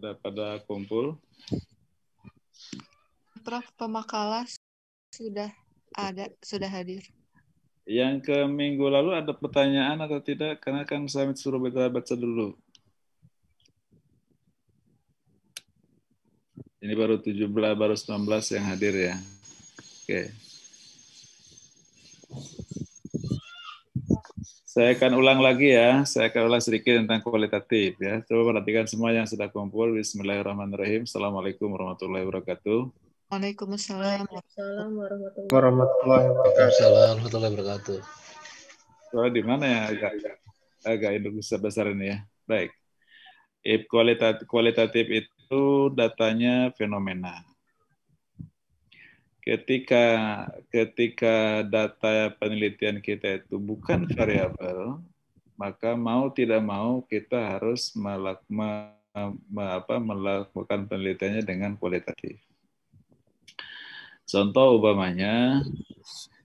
pada pada kumpul. Prof Pemakala sudah ada sudah hadir. Yang ke minggu lalu ada pertanyaan atau tidak? Karena kan saya suruh kita baca dulu. Ini baru 17, baru 19 yang hadir ya. Oke. Okay. Saya akan ulang lagi ya, saya akan ulang sedikit tentang kualitatif ya. Coba perhatikan semua yang sudah kumpul. Bismillahirrahmanirrahim. Assalamualaikum warahmatullahi wabarakatuh. Waalaikumsalam warahmatullahi wabarakatuh. warahmatullahi wabarakatuh. Soalnya di mana ya agak agak induk besar ini ya. Baik. Kualitatif, kualitatif itu datanya fenomena ketika ketika data penelitian kita itu bukan variabel maka mau tidak mau kita harus melak, me, apa, melakukan penelitiannya dengan kualitatif contoh umpamanya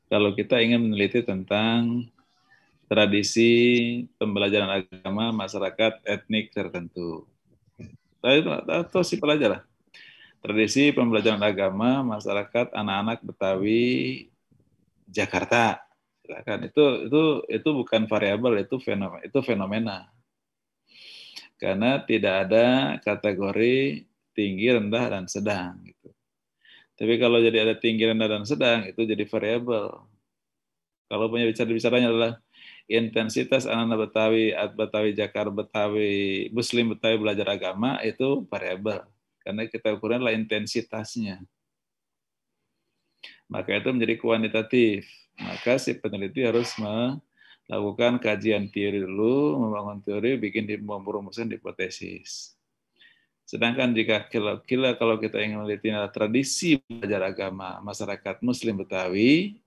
kalau kita ingin meneliti tentang tradisi pembelajaran agama masyarakat etnik tertentu atau si pelajaran Tradisi pembelajaran agama masyarakat anak-anak Betawi Jakarta. Silakan. Itu itu itu bukan variabel, itu fenomena, itu fenomena. Karena tidak ada kategori tinggi, rendah dan sedang gitu. Tapi kalau jadi ada tinggi, rendah dan sedang itu jadi variabel. Kalau punya bicara bicaranya adalah intensitas anak-anak Betawi, at Betawi Jakarta, Betawi Muslim Betawi belajar agama itu variabel karena kita ukuran adalah intensitasnya. Maka itu menjadi kuantitatif. Maka si peneliti harus melakukan kajian teori dulu, membangun teori, bikin di merumuskan hipotesis. Sedangkan jika kila, kila kalau kita ingin meneliti adalah tradisi belajar agama masyarakat Muslim Betawi,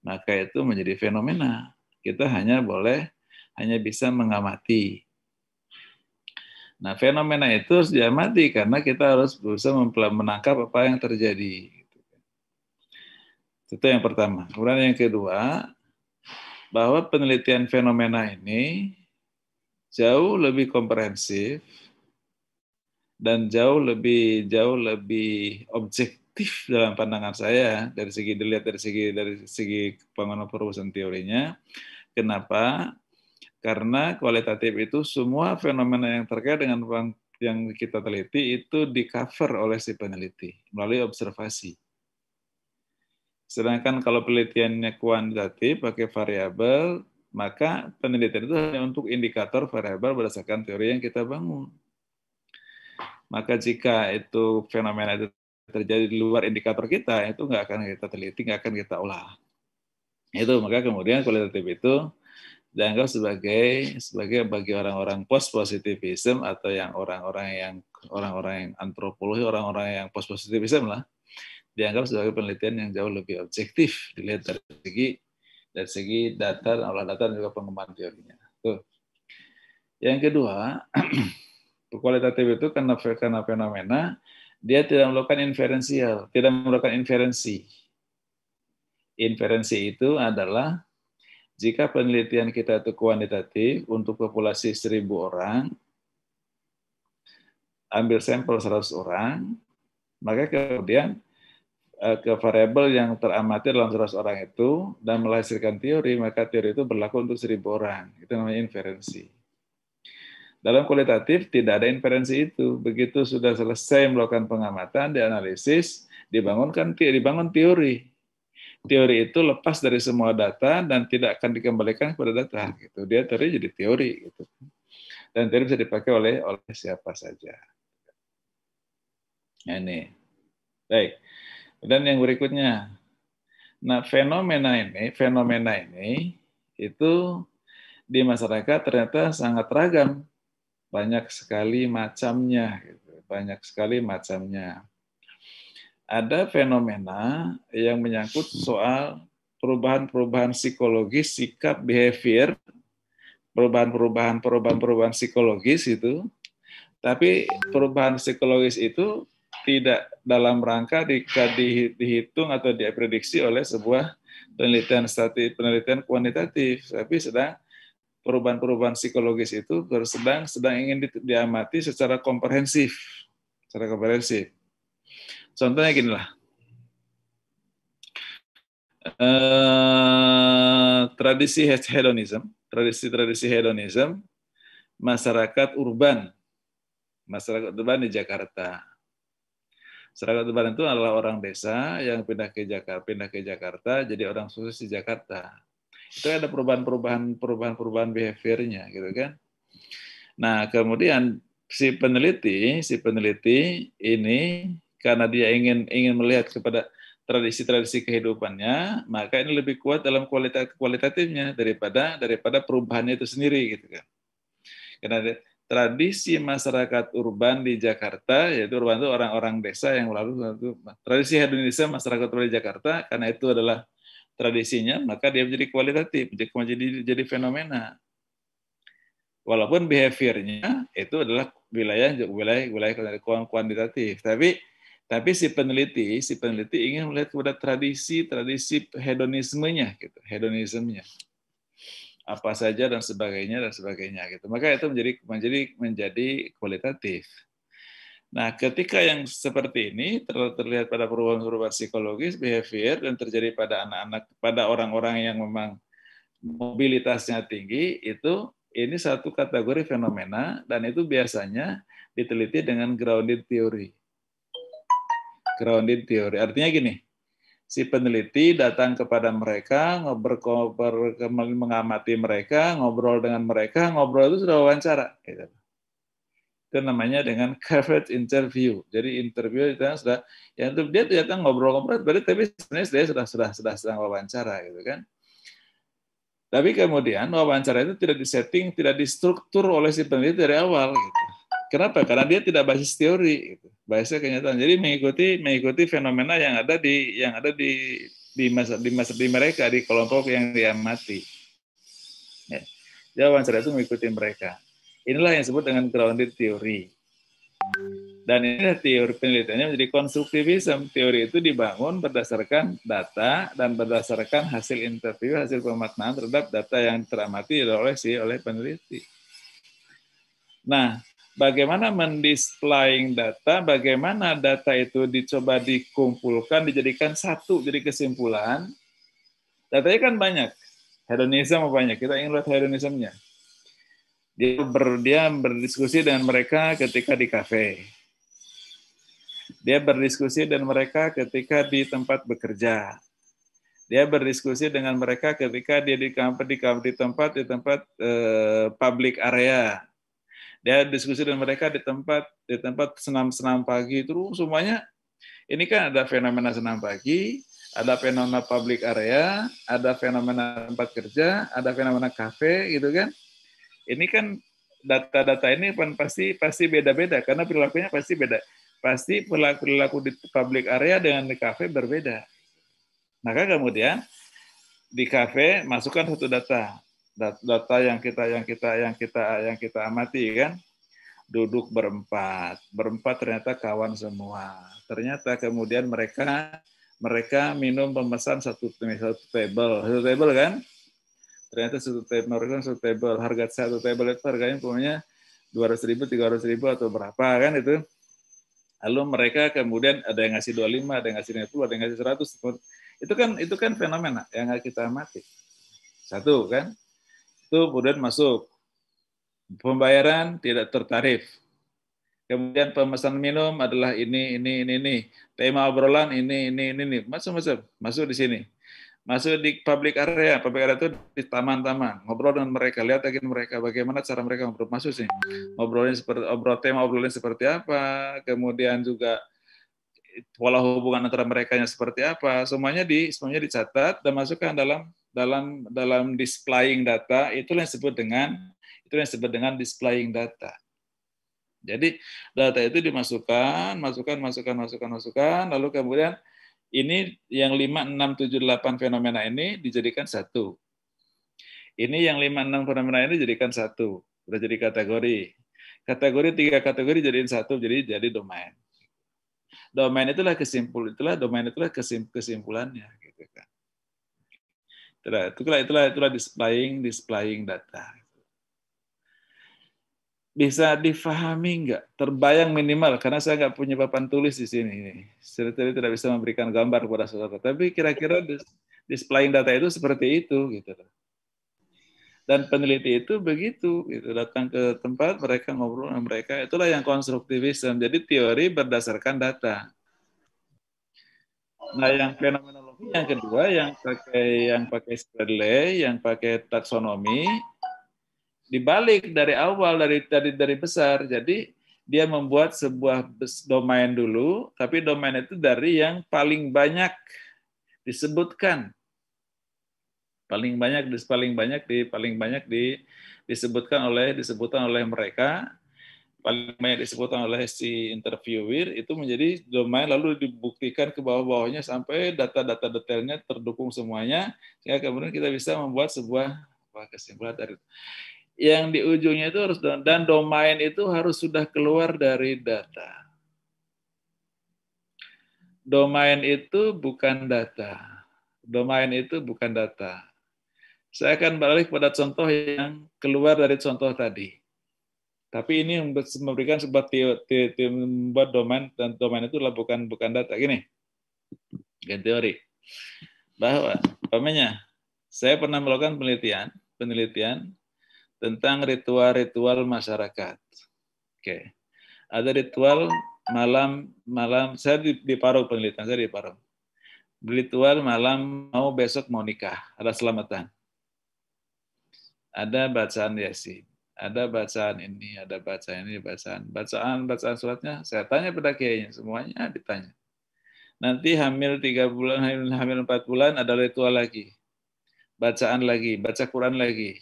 maka itu menjadi fenomena. Kita hanya boleh, hanya bisa mengamati Nah, fenomena itu harus diamati karena kita harus berusaha menangkap apa yang terjadi. Itu yang pertama. Kemudian yang kedua, bahwa penelitian fenomena ini jauh lebih komprehensif dan jauh lebih jauh lebih objektif dalam pandangan saya dari segi dilihat dari segi dari segi pengenalan perumusan teorinya. Kenapa? Karena kualitatif itu semua fenomena yang terkait dengan yang kita teliti itu di cover oleh si peneliti melalui observasi. Sedangkan kalau penelitiannya kuantitatif pakai variabel, maka penelitian itu hanya untuk indikator variabel berdasarkan teori yang kita bangun. Maka jika itu fenomena itu terjadi di luar indikator kita, itu nggak akan kita teliti, nggak akan kita olah. Itu maka kemudian kualitatif itu dianggap sebagai sebagai bagi orang-orang post positivism atau yang orang-orang yang orang-orang yang antropologi orang-orang yang post positivism lah dianggap sebagai penelitian yang jauh lebih objektif dilihat dari segi dari segi data dan olah data dan juga pengembangan teorinya. Tuh. Yang kedua, kualitatif itu karena karena fenomena dia tidak melakukan inferensial, tidak melakukan inferensi. Inferensi itu adalah jika penelitian kita itu kuantitatif untuk populasi 1000 orang, ambil sampel 100 orang, maka kemudian eh, ke variabel yang teramati dalam 100 orang itu dan melahirkan teori, maka teori itu berlaku untuk 1000 orang. Itu namanya inferensi. Dalam kualitatif tidak ada inferensi itu. Begitu sudah selesai melakukan pengamatan, dianalisis, dibangunkan dibangun teori teori itu lepas dari semua data dan tidak akan dikembalikan kepada data gitu. Dia teori jadi teori gitu. Dan teori bisa dipakai oleh oleh siapa saja. Nah, ini. Baik. Dan yang berikutnya. Nah, fenomena ini, fenomena ini itu di masyarakat ternyata sangat ragam. Banyak sekali macamnya gitu. Banyak sekali macamnya ada fenomena yang menyangkut soal perubahan-perubahan psikologis, sikap, behavior, perubahan-perubahan perubahan-perubahan psikologis itu. Tapi perubahan psikologis itu tidak dalam rangka di, di, dihitung atau diprediksi oleh sebuah penelitian statis, penelitian kuantitatif, tapi sedang perubahan-perubahan psikologis itu sedang sedang ingin di, diamati secara komprehensif, secara komprehensif. Contohnya gini lah. Uh, eh, tradisi hedonism, tradisi-tradisi hedonism, masyarakat urban, masyarakat urban di Jakarta. Masyarakat urban itu adalah orang desa yang pindah ke Jakarta, pindah ke Jakarta, jadi orang sukses di Jakarta. Itu ada perubahan-perubahan perubahan-perubahan behaviornya, gitu kan? Nah, kemudian si peneliti, si peneliti ini karena dia ingin ingin melihat kepada tradisi-tradisi kehidupannya, maka ini lebih kuat dalam kualitas kualitatifnya daripada daripada perubahannya itu sendiri gitu kan. Karena tradisi masyarakat urban di Jakarta, yaitu urban itu orang-orang desa yang lalu tradisi Indonesia masyarakat urban di Jakarta karena itu adalah tradisinya, maka dia menjadi kualitatif, menjadi jadi fenomena. Walaupun behaviornya itu adalah wilayah wilayah wilayah kuantitatif, tapi tapi si peneliti, si peneliti ingin melihat kepada tradisi-tradisi hedonismenya, gitu, hedonismenya, apa saja dan sebagainya dan sebagainya, gitu. Maka itu menjadi menjadi menjadi kualitatif. Nah, ketika yang seperti ini terlihat pada perubahan-perubahan psikologis, behavior, dan terjadi pada anak-anak, pada orang-orang yang memang mobilitasnya tinggi, itu ini satu kategori fenomena, dan itu biasanya diteliti dengan grounded theory. Grounding theory. Artinya gini, si peneliti datang kepada mereka, ngobrol, mengamati mereka, ngobrol dengan mereka, ngobrol itu sudah wawancara. Gitu. Itu namanya dengan coverage interview. Jadi interview itu sudah, ya dia datang ngobrol-ngobrol, berarti tapi sebenarnya sudah sudah sudah sudah sedang wawancara, gitu kan. Tapi kemudian wawancara itu tidak disetting, tidak distruktur oleh si peneliti dari awal. Gitu. Kenapa? Karena dia tidak basis teori. Gitu bahasa kenyataan. Jadi mengikuti mengikuti fenomena yang ada di yang ada di di masa di masa di mereka di kelompok yang diamati. Ya. Jawaban saya itu mengikuti mereka. Inilah yang disebut dengan grounded theory. Dan ini teori penelitiannya menjadi konstruktivisme. Teori itu dibangun berdasarkan data dan berdasarkan hasil interview, hasil pemaknaan terhadap data yang teramati oleh si oleh peneliti. Nah, bagaimana mendisplaying data, bagaimana data itu dicoba dikumpulkan, dijadikan satu, jadi kesimpulan. Datanya kan banyak, hedonism banyak, kita ingin lihat hedonismnya. Dia, ber, dia berdiskusi dengan mereka ketika di kafe. Dia berdiskusi dengan mereka ketika di tempat bekerja. Dia berdiskusi dengan mereka ketika dia di, di, di tempat di tempat eh, public area dia diskusi dengan mereka di tempat di tempat senam-senam pagi itu semuanya ini kan ada fenomena senam pagi, ada fenomena public area, ada fenomena tempat kerja, ada fenomena kafe gitu kan. Ini kan data-data ini pasti pasti beda-beda karena perilakunya pasti beda. Pasti perilaku, perilaku di public area dengan di kafe berbeda. Maka kemudian di kafe masukkan satu data, data yang kita yang kita yang kita yang kita amati kan duduk berempat berempat ternyata kawan semua ternyata kemudian mereka mereka minum pemesan satu satu table satu table kan ternyata satu table mereka kan satu table harga satu table itu harganya pokoknya dua ratus ribu tiga ratus ribu atau berapa kan itu lalu mereka kemudian ada yang ngasih dua lima ada yang ngasih 50, ada yang ngasih seratus Itu kan itu kan fenomena yang kita amati. Satu kan itu kemudian masuk. Pembayaran tidak tertarif. Kemudian pemesan minum adalah ini, ini, ini, ini. Tema obrolan ini, ini, ini, ini. Masuk-masuk. Masuk di sini. Masuk di public area. Public area itu di taman-taman. Ngobrol dengan mereka. Lihat lagi mereka. Bagaimana cara mereka ngobrol. Masuk sih. Ngobrolin seperti, obrol tema obrolan seperti apa. Kemudian juga pola hubungan antara mereka seperti apa. Semuanya di semuanya dicatat dan masukkan dalam dalam dalam displaying data itulah yang disebut dengan itu yang disebut dengan displaying data. Jadi data itu dimasukkan, masukkan, masukkan, masukkan, masukkan, lalu kemudian ini yang 5, 6, 7, 8 fenomena ini dijadikan satu. Ini yang 5, 6 fenomena ini dijadikan satu, sudah jadi kategori. Kategori tiga kategori jadiin satu, jadi jadi domain. Domain itulah kesimpul, itulah domain itulah kesimpulannya, gitu kan. Itulah itulah itulah displaying displaying data. Bisa difahami nggak? Terbayang minimal karena saya nggak punya papan tulis di sini. Saya tidak bisa memberikan gambar kepada saudara. Tapi kira-kira displaying data itu seperti itu gitu dan peneliti itu begitu gitu datang ke tempat mereka ngobrol dengan mereka itulah yang konstruktivisme jadi teori berdasarkan data nah yang fenomena yang kedua yang pakai yang pakai Sperle, yang pakai taksonomi dibalik dari awal dari dari dari besar. Jadi dia membuat sebuah domain dulu, tapi domain itu dari yang paling banyak disebutkan. Paling banyak paling banyak di paling banyak di disebutkan oleh disebutkan oleh mereka paling banyak disebutkan oleh si interviewer itu menjadi domain lalu dibuktikan ke bawah-bawahnya sampai data-data detailnya terdukung semuanya sehingga kemudian kita bisa membuat sebuah kesimpulan dari yang di ujungnya itu harus dan domain itu harus sudah keluar dari data. Domain itu bukan data. Domain itu bukan data. Saya akan balik pada contoh yang keluar dari contoh tadi tapi ini memberikan sebuah teori, membuat domain dan domain itu adalah bukan bukan data gini bukan teori bahwa namanya saya pernah melakukan penelitian penelitian tentang ritual-ritual masyarakat oke okay. ada ritual malam malam saya di, di Parung penelitian saya di Parung ritual malam mau besok mau nikah ada selamatan ada bacaan yasin ada bacaan ini, ada bacaan ini, bacaan. Bacaan, bacaan suratnya saya tanya pada kiainya, semuanya ditanya. Nanti hamil tiga bulan, hamil, hamil empat bulan, ada ritual lagi. Bacaan lagi, baca Quran lagi.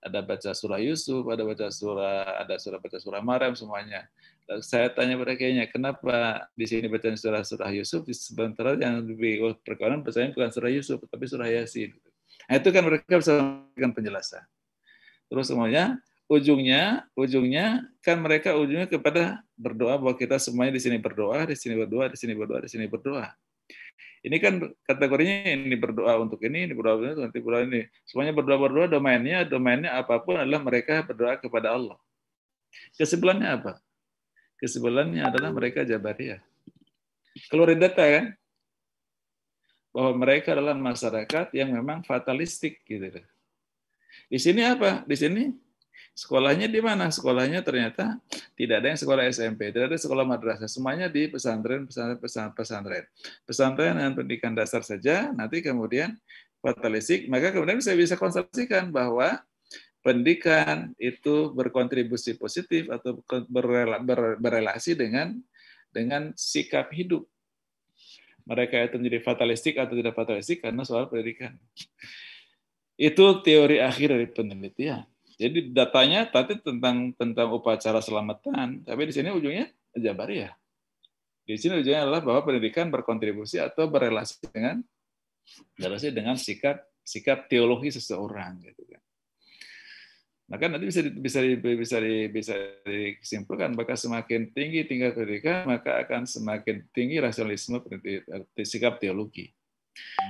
Ada baca surah Yusuf, ada baca surah, ada surah baca surah Maryam semuanya. Lalu saya tanya pada kiainya, kenapa di sini baca surah surah Yusuf, di sebentar yang lebih perkawinan bacaan bukan surah Yusuf, tapi surah Yasin. Nah, itu kan mereka bisa memberikan penjelasan terus semuanya ujungnya ujungnya kan mereka ujungnya kepada berdoa bahwa kita semuanya di sini berdoa di sini berdoa di sini berdoa di sini berdoa ini kan kategorinya ini berdoa untuk ini, ini berdoa untuk nanti berdoa ini. Semuanya berdoa-berdoa domainnya, domainnya apapun adalah mereka berdoa kepada Allah. Kesimpulannya apa? Kesimpulannya adalah mereka Jabariyah. Keluar data kan? Bahwa mereka adalah masyarakat yang memang fatalistik gitu. Di sini apa? Di sini sekolahnya di mana? Sekolahnya ternyata tidak ada yang sekolah SMP, tidak ada sekolah madrasah, semuanya di pesantren, pesantren, pesantren, pesantren. Pesantren dan pendidikan dasar saja, nanti kemudian fatalistik, maka kemudian saya bisa konsultasikan bahwa pendidikan itu berkontribusi positif atau berrelasi dengan dengan sikap hidup mereka itu menjadi fatalistik atau tidak fatalistik karena soal pendidikan. Itu teori akhir dari penelitian. Jadi datanya tadi tentang tentang upacara selamatan, tapi di sini ujungnya ya. Di sini ujungnya adalah bahwa pendidikan berkontribusi atau berrelasi dengan berrelasi dengan sikap sikap teologi seseorang gitu kan. Maka nanti bisa di, bisa di, bisa di, bisa disimpulkan maka semakin tinggi tingkat pendidikan maka akan semakin tinggi rasionalisme sikap teologi.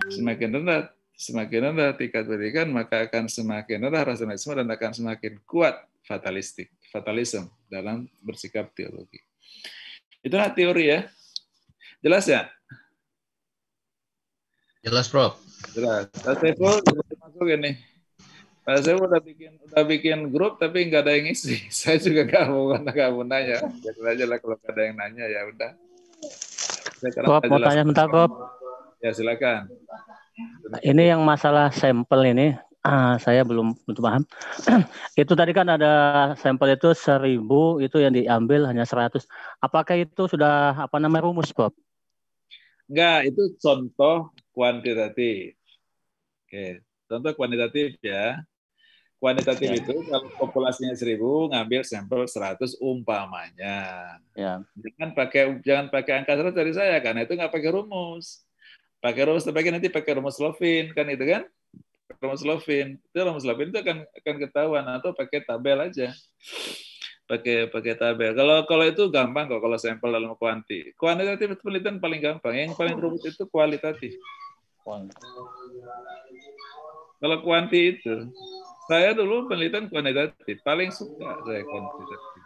Semakin rendah Semakin rendah tingkat pendidikan, maka akan semakin rendah rasionalisme dan akan semakin kuat fatalistik, fatalisme dalam bersikap teologi. Itulah teori ya. Jelas ya? Jelas, Prof. Jelas. Pak Saiful masuk ini. Pak Saiful udah bikin udah bikin grup tapi nggak ada yang isi. Saya juga nggak mau nggak mau nanya. Jadi aja lah kalau ada yang nanya ya udah. Saya mau tanya bentar, Bob. Ya silakan. Ini yang masalah sampel ini ah, saya belum untuk paham. itu tadi kan ada sampel itu seribu itu yang diambil hanya seratus. Apakah itu sudah apa namanya rumus, Bob? Enggak, itu contoh kuantitatif. Oke, contoh kuantitatif ya. Kuantitatif ya. itu kalau populasinya seribu ngambil sampel seratus umpamanya. Ya. Jangan pakai jangan pakai angka seratus dari saya karena itu nggak pakai rumus pakai rumus terbaiknya nanti pakai rumus Lovin kan itu kan rumus Lovin itu rumus Lovin itu akan akan ketahuan atau pakai tabel aja pakai pakai tabel kalau kalau itu gampang kok kalau sampel dalam kuanti kuantitatif penelitian paling gampang yang paling rumit itu kualitatif kalau kuanti itu saya dulu penelitian kuantitatif paling suka saya kuantitatif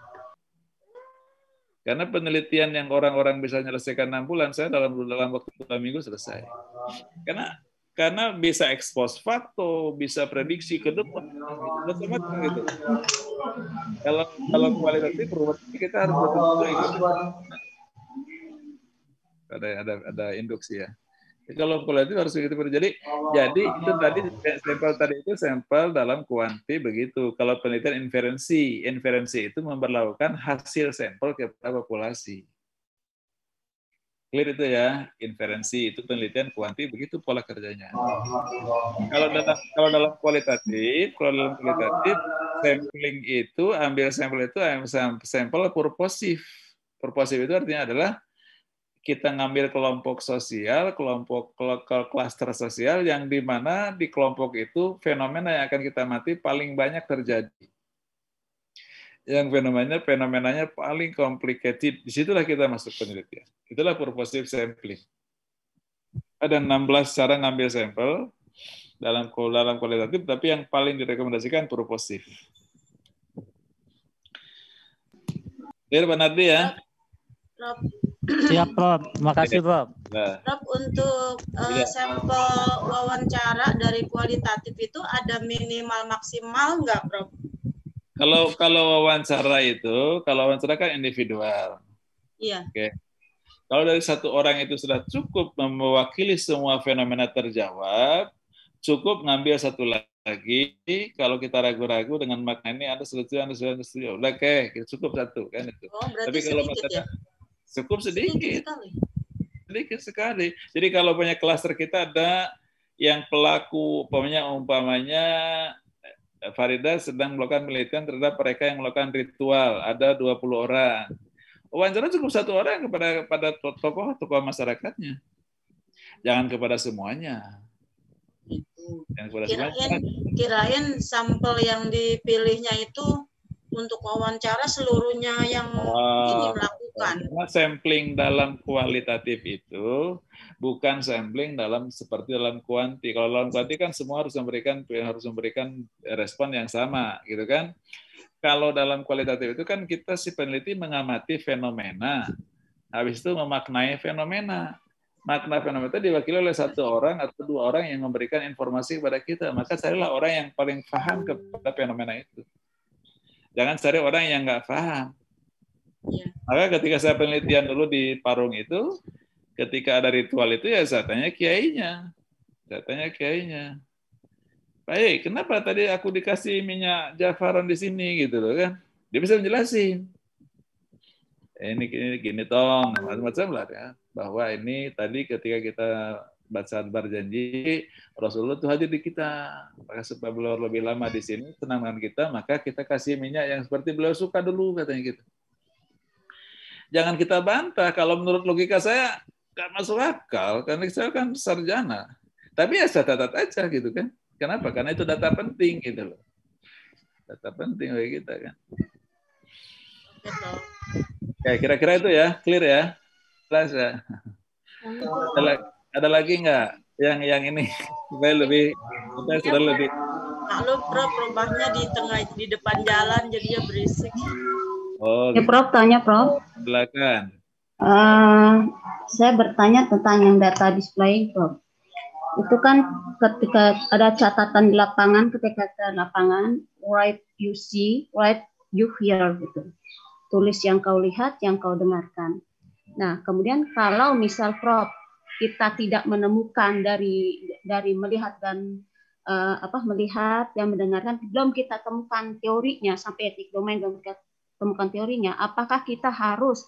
karena penelitian yang orang-orang bisa menyelesaikan 6 bulan, saya dalam dalam waktu 2 minggu selesai. Karena karena bisa expose fakto, bisa prediksi ke depan, macam gitu. Kalau kalau kualitatif perubahan kita harus betul-betul Ada ada ada induksi ya kalau kualitatif harus begitu jadi oh, jadi oh, itu oh. tadi sampel tadi itu sampel dalam kuanti begitu kalau penelitian inferensi inferensi itu memperlakukan hasil sampel kepada populasi clear itu ya inferensi itu penelitian kuanti begitu pola kerjanya kalau dalam kalau dalam kualitatif kalau dalam kualitatif sampling itu ambil sampel itu ambil sampel purposif purposif itu artinya adalah kita ngambil kelompok sosial, kelompok kluster sosial yang di mana di kelompok itu fenomena yang akan kita mati paling banyak terjadi. Yang fenomenanya fenomenanya paling complicated. Disitulah kita masuk penelitian. Itulah purposive sampling. Ada 16 cara ngambil sampel dalam dalam kualitatif, tapi yang paling direkomendasikan purposive. Dari Pak Nardi ya? Rob. Siap Rob, makasih Rob. Nah. Rob untuk uh, sampel wawancara dari kualitatif itu ada minimal maksimal nggak prof? Kalau kalau wawancara itu, kalau wawancara kan individual. Iya. Oke. Okay. Kalau dari satu orang itu sudah cukup mewakili semua fenomena terjawab, cukup ngambil satu lagi. Kalau kita ragu-ragu dengan makna ini, ada setuju, ada setuju, ada setuju. oke, cukup satu kan itu. Oh, Tapi kalau sedikit, ya? masalah, Cukup sedikit. Sedikit sekali. Jadi kalau punya klaster kita ada yang pelaku umpamanya umpamanya eh, Farida sedang melakukan penelitian terhadap mereka yang melakukan ritual. Ada 20 orang. Wawancara cukup satu orang kepada pada tokoh tokoh masyarakatnya. Jangan kepada semuanya. kirain, sampel yang dipilihnya itu untuk wawancara seluruhnya yang oh. ini melakukan bukan. Karena sampling dalam kualitatif itu bukan sampling dalam seperti dalam kuanti. Kalau dalam kuanti kan semua harus memberikan harus memberikan respon yang sama, gitu kan? Kalau dalam kualitatif itu kan kita si peneliti mengamati fenomena, habis itu memaknai fenomena. Makna fenomena itu diwakili oleh satu orang atau dua orang yang memberikan informasi kepada kita. Maka carilah orang yang paling paham kepada fenomena itu. Jangan cari orang yang nggak paham Yeah. Maka ketika saya penelitian dulu di Parung itu, ketika ada ritual itu ya saya tanya kiainya. Saya tanya kiainya. Baik, kenapa tadi aku dikasih minyak jafaran di sini gitu loh kan? Dia bisa menjelasin. Eh, ini gini, gini tong, macam-macam lah ya. Bahwa ini tadi ketika kita baca bar Rasulullah itu hadir di kita. Maka sebab beliau lebih lama di sini, tenangkan kita, maka kita kasih minyak yang seperti beliau suka dulu katanya gitu jangan kita bantah. Kalau menurut logika saya nggak masuk akal, karena saya kan sarjana. Tapi ya saya catat aja gitu kan. Kenapa? Karena itu data penting gitu loh. Data penting bagi kita kan. Oke, kira-kira itu ya, clear ya. Jelas ya. Ada, lagi nggak yang yang ini supaya lebih supaya sudah lebih. kalau Prof di tengah di depan jalan jadinya berisik. Oh, ya Prof, tanya Prof. Silakan. Uh, saya bertanya tentang yang data display, Prof. Itu kan ketika ada catatan di lapangan, ketika ada lapangan, write you see, write you hear, gitu. Tulis yang kau lihat, yang kau dengarkan. Nah, kemudian kalau misal Prof kita tidak menemukan dari dari melihat dan uh, apa melihat dan mendengarkan belum kita temukan teorinya sampai etik domain belum kita temukan teorinya, apakah kita harus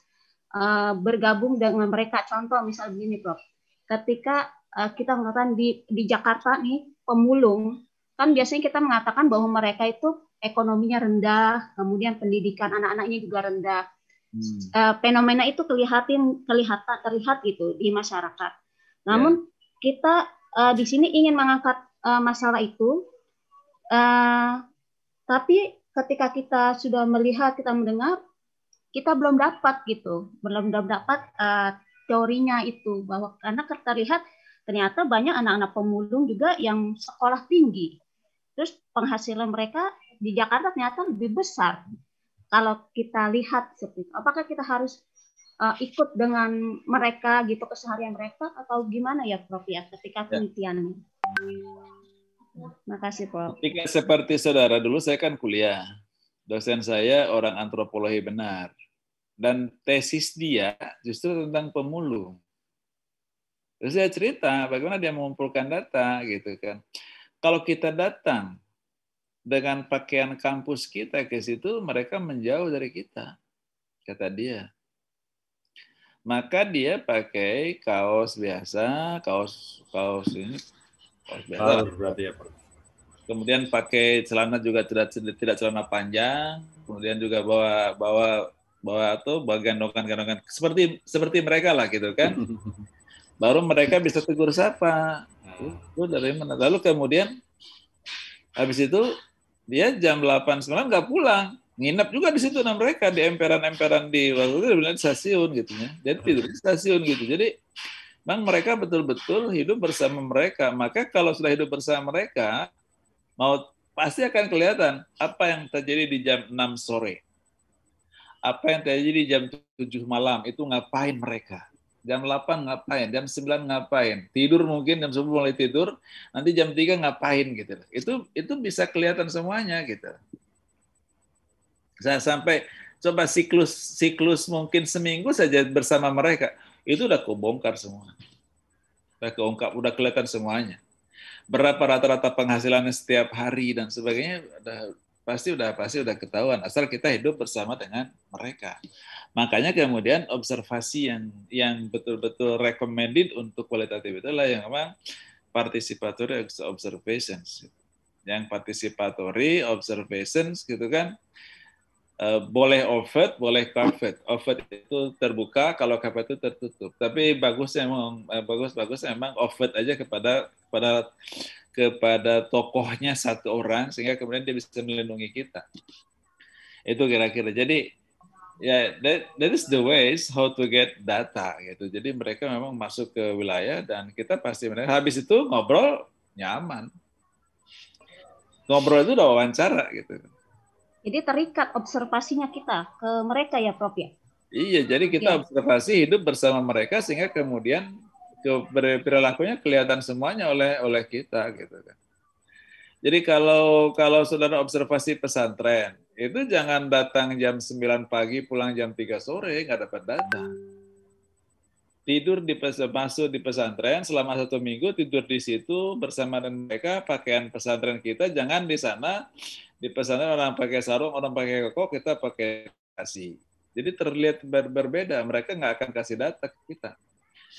uh, bergabung dengan mereka? Contoh misal begini, Prof. Ketika uh, kita mengatakan di, di Jakarta nih pemulung, kan biasanya kita mengatakan bahwa mereka itu ekonominya rendah, kemudian pendidikan anak-anaknya juga rendah. Hmm. Uh, fenomena itu kelihatan kelihatan terlihat gitu di masyarakat. Namun yeah. kita uh, di sini ingin mengangkat uh, masalah itu, uh, tapi ketika kita sudah melihat, kita mendengar, kita belum dapat gitu, belum dapat uh, teorinya itu bahwa karena kita lihat ternyata banyak anak-anak pemulung juga yang sekolah tinggi, terus penghasilan mereka di Jakarta ternyata lebih besar. Kalau kita lihat seperti itu, apakah kita harus uh, ikut dengan mereka gitu keseharian mereka atau gimana ya Prof ya ketika ya. penelitiannya? Ya. Makasih, Prof. Ketika seperti saudara dulu saya kan kuliah. Dosen saya orang antropologi benar. Dan tesis dia justru tentang pemulung. Terus saya cerita bagaimana dia mengumpulkan data gitu kan. Kalau kita datang dengan pakaian kampus kita ke situ, mereka menjauh dari kita, kata dia. Maka dia pakai kaos biasa, kaos kaos ini harus berarti ya Kemudian pakai celana juga tidak tidak celana panjang, kemudian juga bawa bawa bawa atau gandongan-gandongan seperti seperti mereka lah gitu kan. Baru mereka bisa tegur siapa Itu dari mana? Lalu kemudian habis itu dia jam delapan sembilan nggak pulang nginap juga di situ nama mereka di emperan-emperan di waktu itu di stasiun gitu ya. Jadi tidur di stasiun gitu. Jadi Bang, mereka betul-betul hidup bersama mereka. Maka kalau sudah hidup bersama mereka, mau pasti akan kelihatan apa yang terjadi di jam 6 sore. Apa yang terjadi di jam 7 malam, itu ngapain mereka. Jam 8 ngapain, jam 9 ngapain. Tidur mungkin, jam 10 mulai tidur, nanti jam 3 ngapain gitu. Itu itu bisa kelihatan semuanya gitu. Saya sampai coba siklus siklus mungkin seminggu saja bersama mereka itu udah kebongkar semua. Udah keungkap, udah kelihatan semuanya. Berapa rata-rata penghasilannya setiap hari dan sebagainya, udah, pasti udah pasti udah ketahuan. Asal kita hidup bersama dengan mereka. Makanya kemudian observasi yang yang betul-betul recommended untuk kualitatif itulah yang memang participatory observations. Yang participatory observations gitu kan Eh, boleh offered, boleh covert. Offered itu terbuka, kalau covert itu tertutup. Tapi bagus memang, bagus-bagus eh, memang offered aja kepada kepada kepada tokohnya satu orang sehingga kemudian dia bisa melindungi kita. Itu kira-kira. Jadi ya yeah, that, that is the ways how to get data gitu. Jadi mereka memang masuk ke wilayah dan kita pasti mereka habis itu ngobrol nyaman. Ngobrol itu udah wawancara gitu. Jadi terikat observasinya kita ke mereka ya Prof ya. Iya, jadi kita ya. observasi hidup bersama mereka sehingga kemudian ke perilakunya kelihatan semuanya oleh oleh kita gitu kan. Jadi kalau kalau saudara observasi pesantren, itu jangan datang jam 9 pagi pulang jam 3 sore nggak dapat datang tidur di masuk di pesantren selama satu minggu tidur di situ bersama dengan mereka pakaian pesantren kita jangan di sana di pesantren orang pakai sarung orang pakai koko kita pakai kasih jadi terlihat ber berbeda mereka nggak akan kasih data ke kita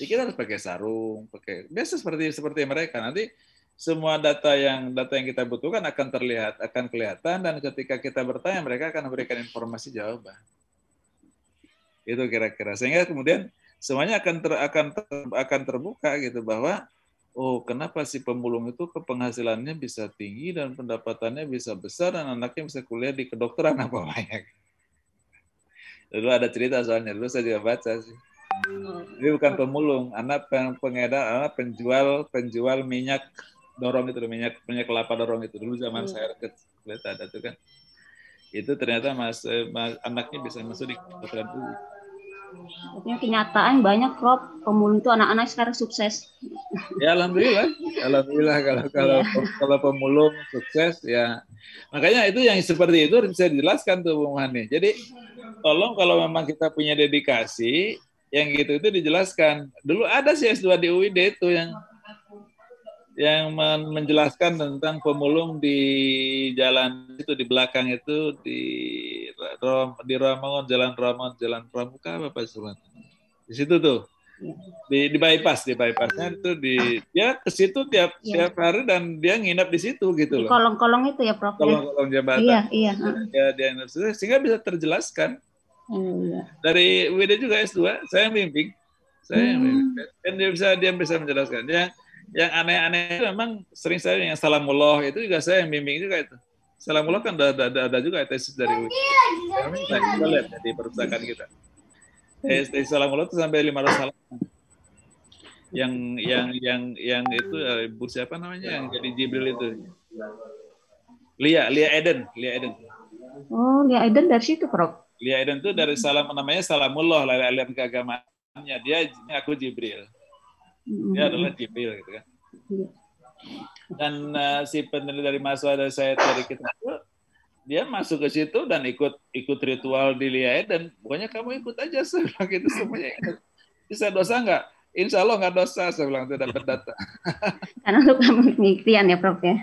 jadi ya, kita harus pakai sarung pakai biasa seperti seperti mereka nanti semua data yang data yang kita butuhkan akan terlihat akan kelihatan dan ketika kita bertanya mereka akan memberikan informasi jawaban itu kira-kira sehingga kemudian semuanya akan ter, akan ter, akan terbuka gitu bahwa oh kenapa si pemulung itu kepenghasilannya bisa tinggi dan pendapatannya bisa besar dan anaknya bisa kuliah di kedokteran apa banyak. lalu ada cerita soalnya, dulu saya juga baca sih. Dia bukan pemulung, anak pengedar, anak penjual penjual minyak dorong itu minyak minyak kelapa dorong itu dulu zaman hmm. saya kecil ada tuh kan. Itu ternyata mas, eh, mas anaknya bisa masuk di kedokteran dulu. Artinya kenyataan banyak Rob pemulung itu anak-anak sekarang sukses. Ya alhamdulillah, alhamdulillah kalau kalau ya. kalau pemulung sukses ya. Makanya itu yang seperti itu bisa dijelaskan tuh Bung Hani. Jadi tolong kalau memang kita punya dedikasi yang gitu itu dijelaskan. Dulu ada sih S2 di UID itu yang yang menjelaskan tentang pemulung di jalan itu di belakang itu di Rom, di Romangon jalan Romangon jalan Pramuka bapak Sulan di situ tuh di di bypass di bypassnya itu di ya ke situ tiap ya. tiap hari dan dia nginap di situ gitu loh kolong-kolong itu ya prof ya? kolong-kolong jabatan iya iya dia, dia nginap situ sehingga bisa terjelaskan oh, iya. dari Wida juga S2 saya yang bimbing saya yang hmm. bimbing dan dia bisa dia bisa menjelaskan ya yang aneh-aneh itu memang sering saya yang salamullah itu juga saya yang bimbing juga itu. Salamullah kan ada, ada, ada juga tesis dari UI. Lagi, kita lihat di perpustakaan kita. Tesis, tesis salamullah itu sampai 500 halaman. Yang yang yang yang itu eh, ibu siapa namanya yang jadi Jibril itu? Lia, Lia Eden, Lia Eden. Oh, Lia Eden dari situ, Prof. Lia Eden itu dari salam namanya Salamullah, aliran keagamaannya. Dia aku Jibril dia mm-hmm. adalah Jibril gitu kan dan uh, si peneliti dari mahasiswa dari saya dari kita itu dia masuk ke situ dan ikut ikut ritual di Liai dan pokoknya kamu ikut aja saya bilang gitu semuanya ikut. Bisa dosa nggak? Insya Allah nggak dosa saya bilang itu dapat data. Karena untuk penelitian ya Prof ya.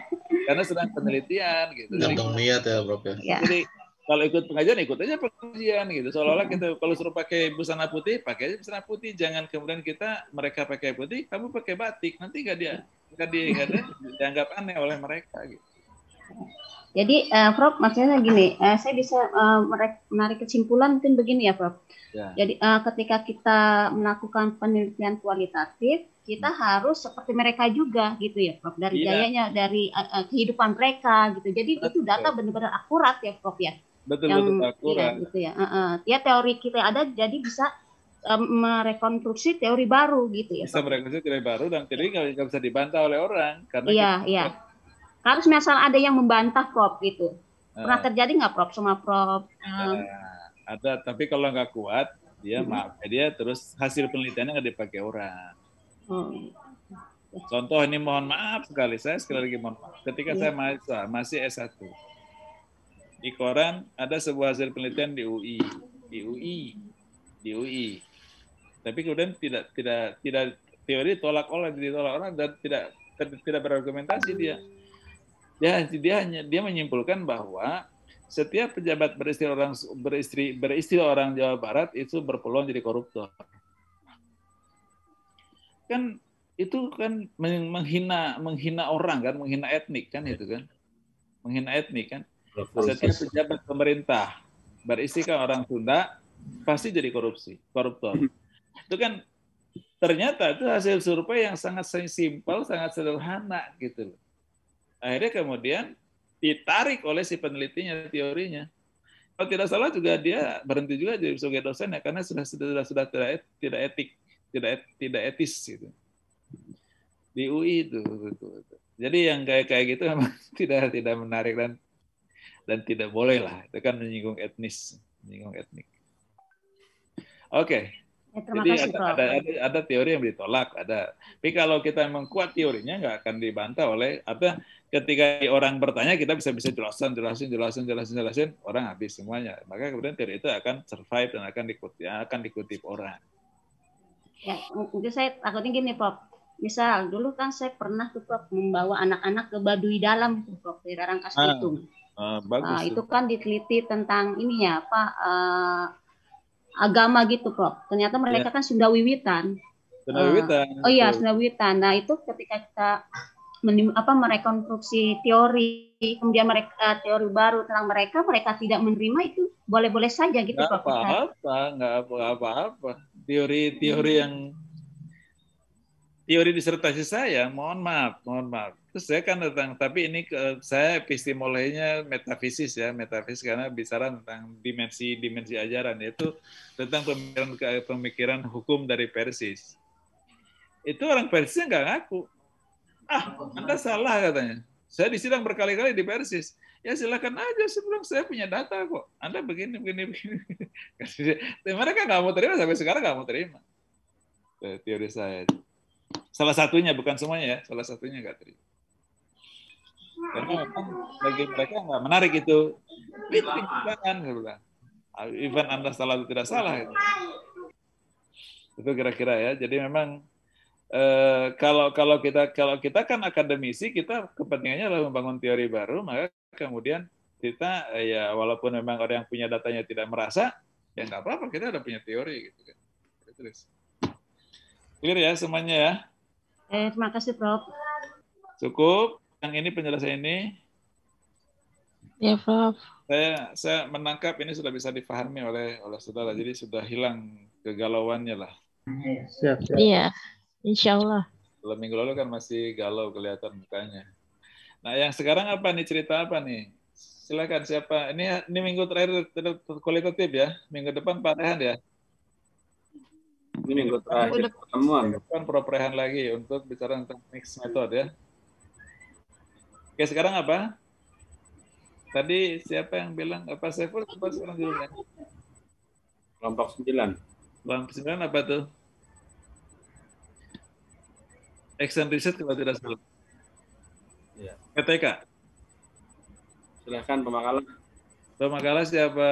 Karena sedang penelitian gitu. Gantung niat ya Prof ya. Iya. Jadi kalau ikut pengajian ikut aja pengajian gitu seolah-olah kita kalau suruh pakai busana putih pakai aja busana putih jangan kemudian kita mereka pakai putih kamu pakai batik nanti gak dia gak dia gak dia dianggap aneh oleh mereka gitu jadi uh, Prof maksudnya gini uh, saya bisa uh, menarik kesimpulan mungkin begini ya Prof ya. jadi uh, ketika kita melakukan penelitian kualitatif kita hmm. harus seperti mereka juga gitu ya Prof dari ya. gayanya dari uh, kehidupan mereka gitu jadi Betul. itu data benar-benar akurat ya Prof ya betul, yang betul, akurat. Iya, ya, gitu ya. Uh, uh. ya teori kita ada jadi bisa um, merekonstruksi teori baru gitu ya. Bisa merekonstruksi teori baru dan teori nggak bisa dibantah oleh orang karena Iya, iya. Kan Harus misal ada yang membantah prop gitu. Pernah uh, terjadi nggak prop sama prop Um, ada, tapi kalau nggak kuat dia hmm. maaf dia terus hasil penelitiannya nggak dipakai orang. Hmm. Contoh ini mohon maaf sekali saya sekali lagi mohon maaf. Ketika iya. saya mahasiswa masih S1, di koran ada sebuah hasil penelitian di UI, di UI, di UI. Tapi kemudian tidak tidak tidak teori tolak olah ditolak orang dan tidak tidak berargumentasi dia. Dia dia hanya dia menyimpulkan bahwa setiap pejabat beristri orang beristri beristri orang Jawa Barat itu berpeluang jadi koruptor. Kan itu kan menghina menghina orang kan menghina etnik kan itu kan menghina etnik kan setiap pejabat pemerintah beristikan orang Sunda pasti jadi korupsi, koruptor. Itu kan ternyata itu hasil survei yang sangat simpel, sangat sederhana gitu Akhirnya kemudian ditarik oleh si penelitinya teorinya. Kalau tidak salah juga dia berhenti juga jadi sebagai dosen ya karena sudah sudah sudah, sudah tidak, et, tidak etik, tidak et, tidak etis gitu. Di UI itu. itu, itu. Jadi yang kayak kayak gitu memang tidak tidak menarik dan dan tidak boleh lah itu kan menyinggung etnis menyinggung etnik oke okay. ya, jadi kasih, ada, ada, ada ada teori yang ditolak ada tapi kalau kita memang kuat teorinya nggak akan dibantah oleh apa ketika orang bertanya kita bisa bisa jelasin jelasin jelasin jelasin jelasin orang habis semuanya maka kemudian teori itu akan survive dan akan dikutip akan dikutip orang ya itu saya takutnya gini Pop misal dulu kan saya pernah tuh pop membawa anak-anak ke Baduy dalam tuh pop di Rarangkas ah. itu Ah, nah, bagus. Nah, itu kan diteliti tentang ininya apa uh, agama gitu, Prof. Ternyata mereka ya. kan sudah Wiwitan. uh, Oh iya, sudah Wiwitan. Nah, itu ketika kita menim apa merekonstruksi teori, kemudian mereka eh, teori baru tentang mereka, mereka tidak menerima itu boleh-boleh saja gitu, nggak Prof. Apa-apa, nggak apa-apa. Teori-teori hmm. yang teori disertasi saya, mohon maaf, mohon maaf Terus saya kan tentang, tapi ini ke, saya epistemologinya metafisis ya, metafis karena bicara tentang dimensi-dimensi ajaran, yaitu tentang pemikiran, pemikiran hukum dari Persis. Itu orang Persis nggak ngaku. Ah, Anda salah katanya. Saya disidang berkali-kali di Persis. Ya silakan aja, sebelum saya punya data kok. Anda begini, begini, begini. Ya, mereka nggak mau terima, sampai sekarang nggak mau terima. Teori saya. Salah satunya, bukan semuanya ya. Salah satunya nggak terima karena bagi mereka nggak menarik itu itu gitu kan gue ah, event anda salah atau tidak salah itu itu kira-kira ya jadi memang eh, kalau kalau kita kalau kita kan akademisi kita kepentingannya adalah membangun teori baru maka kemudian kita eh, ya walaupun memang orang yang punya datanya tidak merasa ya nggak apa-apa kita ada punya teori gitu kan terus gitu, clear ya semuanya ya eh, terima kasih prof cukup yang ini penjelasan ini ya Prof saya saya menangkap ini sudah bisa dipahami oleh oleh saudara jadi sudah hilang kegalauannya lah iya, iya Insya Allah kalau minggu lalu kan masih galau kelihatan mukanya nah yang sekarang apa nih cerita apa nih silakan siapa ini ini minggu terakhir kualitatif ya minggu depan Pak Rehan ya ini minggu terakhir pertemuan. Kan lagi untuk bicara tentang mix method ya. Oke, sekarang apa? Tadi siapa yang bilang apa Saiful apa sekarang judulnya? Kelompok 9. Kelompok 9 apa tuh? Action Reset kalau tidak salah. Ya. PTK. Silahkan pemakalah. Pemakalah siapa?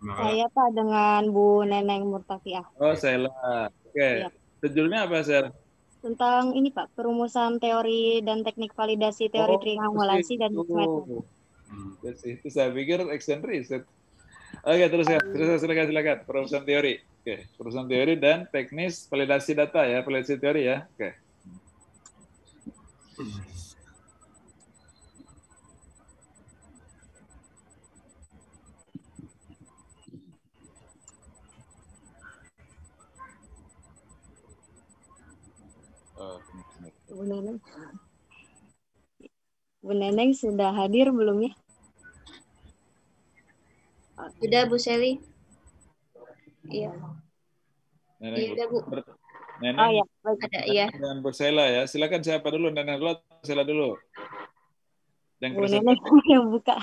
Pemakalah. Saya Pak dengan Bu Neneng Murtafiah. Oh, Sela. Oke. Okay. Ya. Judulnya apa, Saya tentang ini Pak, perumusan teori dan teknik validasi teori oh, triangulasi dan oh. Terus itu saya pikir extend research. Oke, terus ya. Terus ya, silakan silakan perumusan teori. Oke, perumusan teori dan teknis validasi data ya, validasi teori ya. Oke. Bu Neneng. Bu Neneng sudah hadir belum ya? Sudah Bu Seli. Iya. Iya Bu. Neneng. Oh ya, baik. Ada iya. Dan Bu Sela ya. Silakan siapa dulu? Neneng dulu, Sela dulu. Yang Bu Neneng yang buka.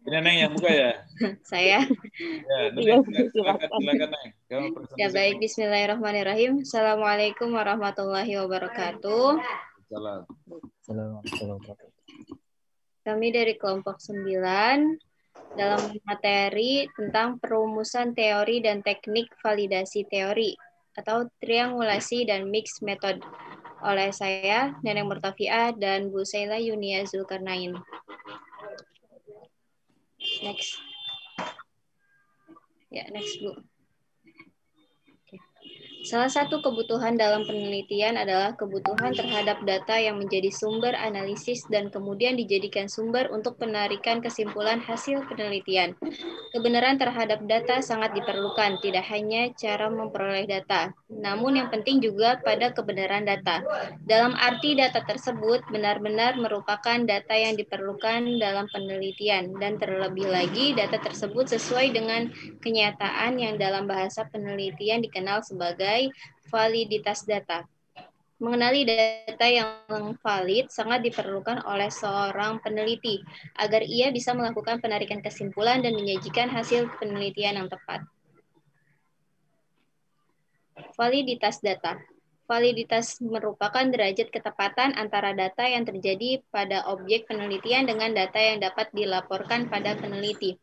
Ini Neng yang buka ya? Saya. Ya, Neng, iya, silakan, silakan Neng. Ya, baik, bismillahirrahmanirrahim. Assalamualaikum warahmatullahi wabarakatuh. Assalamualaikum Kami dari kelompok 9 dalam materi tentang perumusan teori dan teknik validasi teori atau triangulasi dan mixed method oleh saya, Neneng Murtafiah, dan Bu Saila Yunia Zulkarnain. next. yeah, next Bu. Salah satu kebutuhan dalam penelitian adalah kebutuhan terhadap data yang menjadi sumber analisis dan kemudian dijadikan sumber untuk penarikan kesimpulan hasil penelitian. Kebenaran terhadap data sangat diperlukan, tidak hanya cara memperoleh data, namun yang penting juga pada kebenaran data. Dalam arti data tersebut benar-benar merupakan data yang diperlukan dalam penelitian dan terlebih lagi data tersebut sesuai dengan kenyataan yang dalam bahasa penelitian dikenal sebagai menilai validitas data. Mengenali data yang valid sangat diperlukan oleh seorang peneliti agar ia bisa melakukan penarikan kesimpulan dan menyajikan hasil penelitian yang tepat. Validitas data. Validitas merupakan derajat ketepatan antara data yang terjadi pada objek penelitian dengan data yang dapat dilaporkan pada peneliti.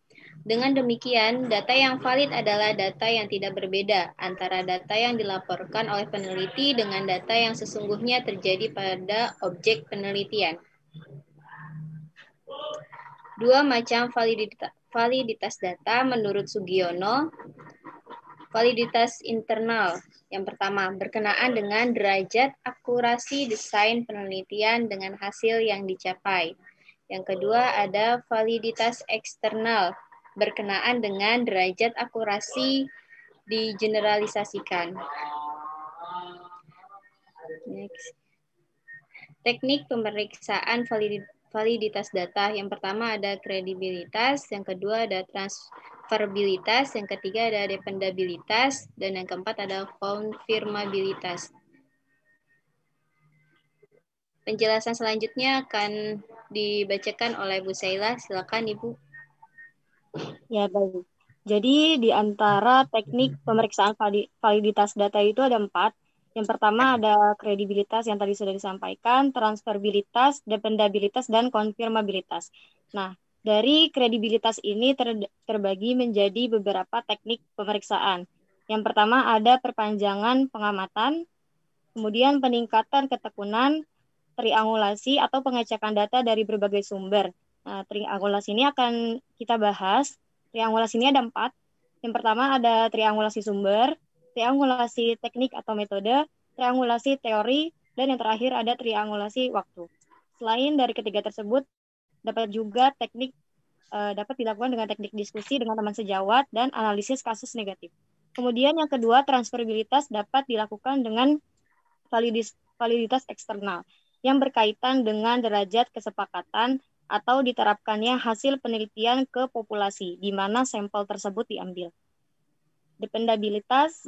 Dengan demikian, data yang valid adalah data yang tidak berbeda antara data yang dilaporkan oleh peneliti dengan data yang sesungguhnya terjadi pada objek penelitian. Dua macam validita validitas data menurut Sugiono, validitas internal. Yang pertama, berkenaan dengan derajat akurasi desain penelitian dengan hasil yang dicapai. Yang kedua ada validitas eksternal berkenaan dengan derajat akurasi digeneralisasikan. Next. Teknik pemeriksaan validitas data. Yang pertama ada kredibilitas, yang kedua ada transferabilitas, yang ketiga ada dependabilitas, dan yang keempat ada konfirmabilitas. Penjelasan selanjutnya akan dibacakan oleh Bu Saila. Silakan Ibu. Ya, baik. Jadi di antara teknik pemeriksaan validitas data itu ada empat. Yang pertama ada kredibilitas yang tadi sudah disampaikan, transferabilitas, dependabilitas, dan konfirmabilitas. Nah, dari kredibilitas ini ter terbagi menjadi beberapa teknik pemeriksaan. Yang pertama ada perpanjangan pengamatan, kemudian peningkatan ketekunan, triangulasi atau pengecekan data dari berbagai sumber, Nah, eh, triangulasi ini akan kita bahas. Triangulasi ini ada empat. Yang pertama ada triangulasi sumber, triangulasi teknik atau metode, triangulasi teori, dan yang terakhir ada triangulasi waktu. Selain dari ketiga tersebut, dapat juga teknik eh, dapat dilakukan dengan teknik diskusi dengan teman sejawat dan analisis kasus negatif. Kemudian yang kedua, transferibilitas dapat dilakukan dengan validitas eksternal yang berkaitan dengan derajat kesepakatan atau diterapkannya hasil penelitian ke populasi di mana sampel tersebut diambil. Dependabilitas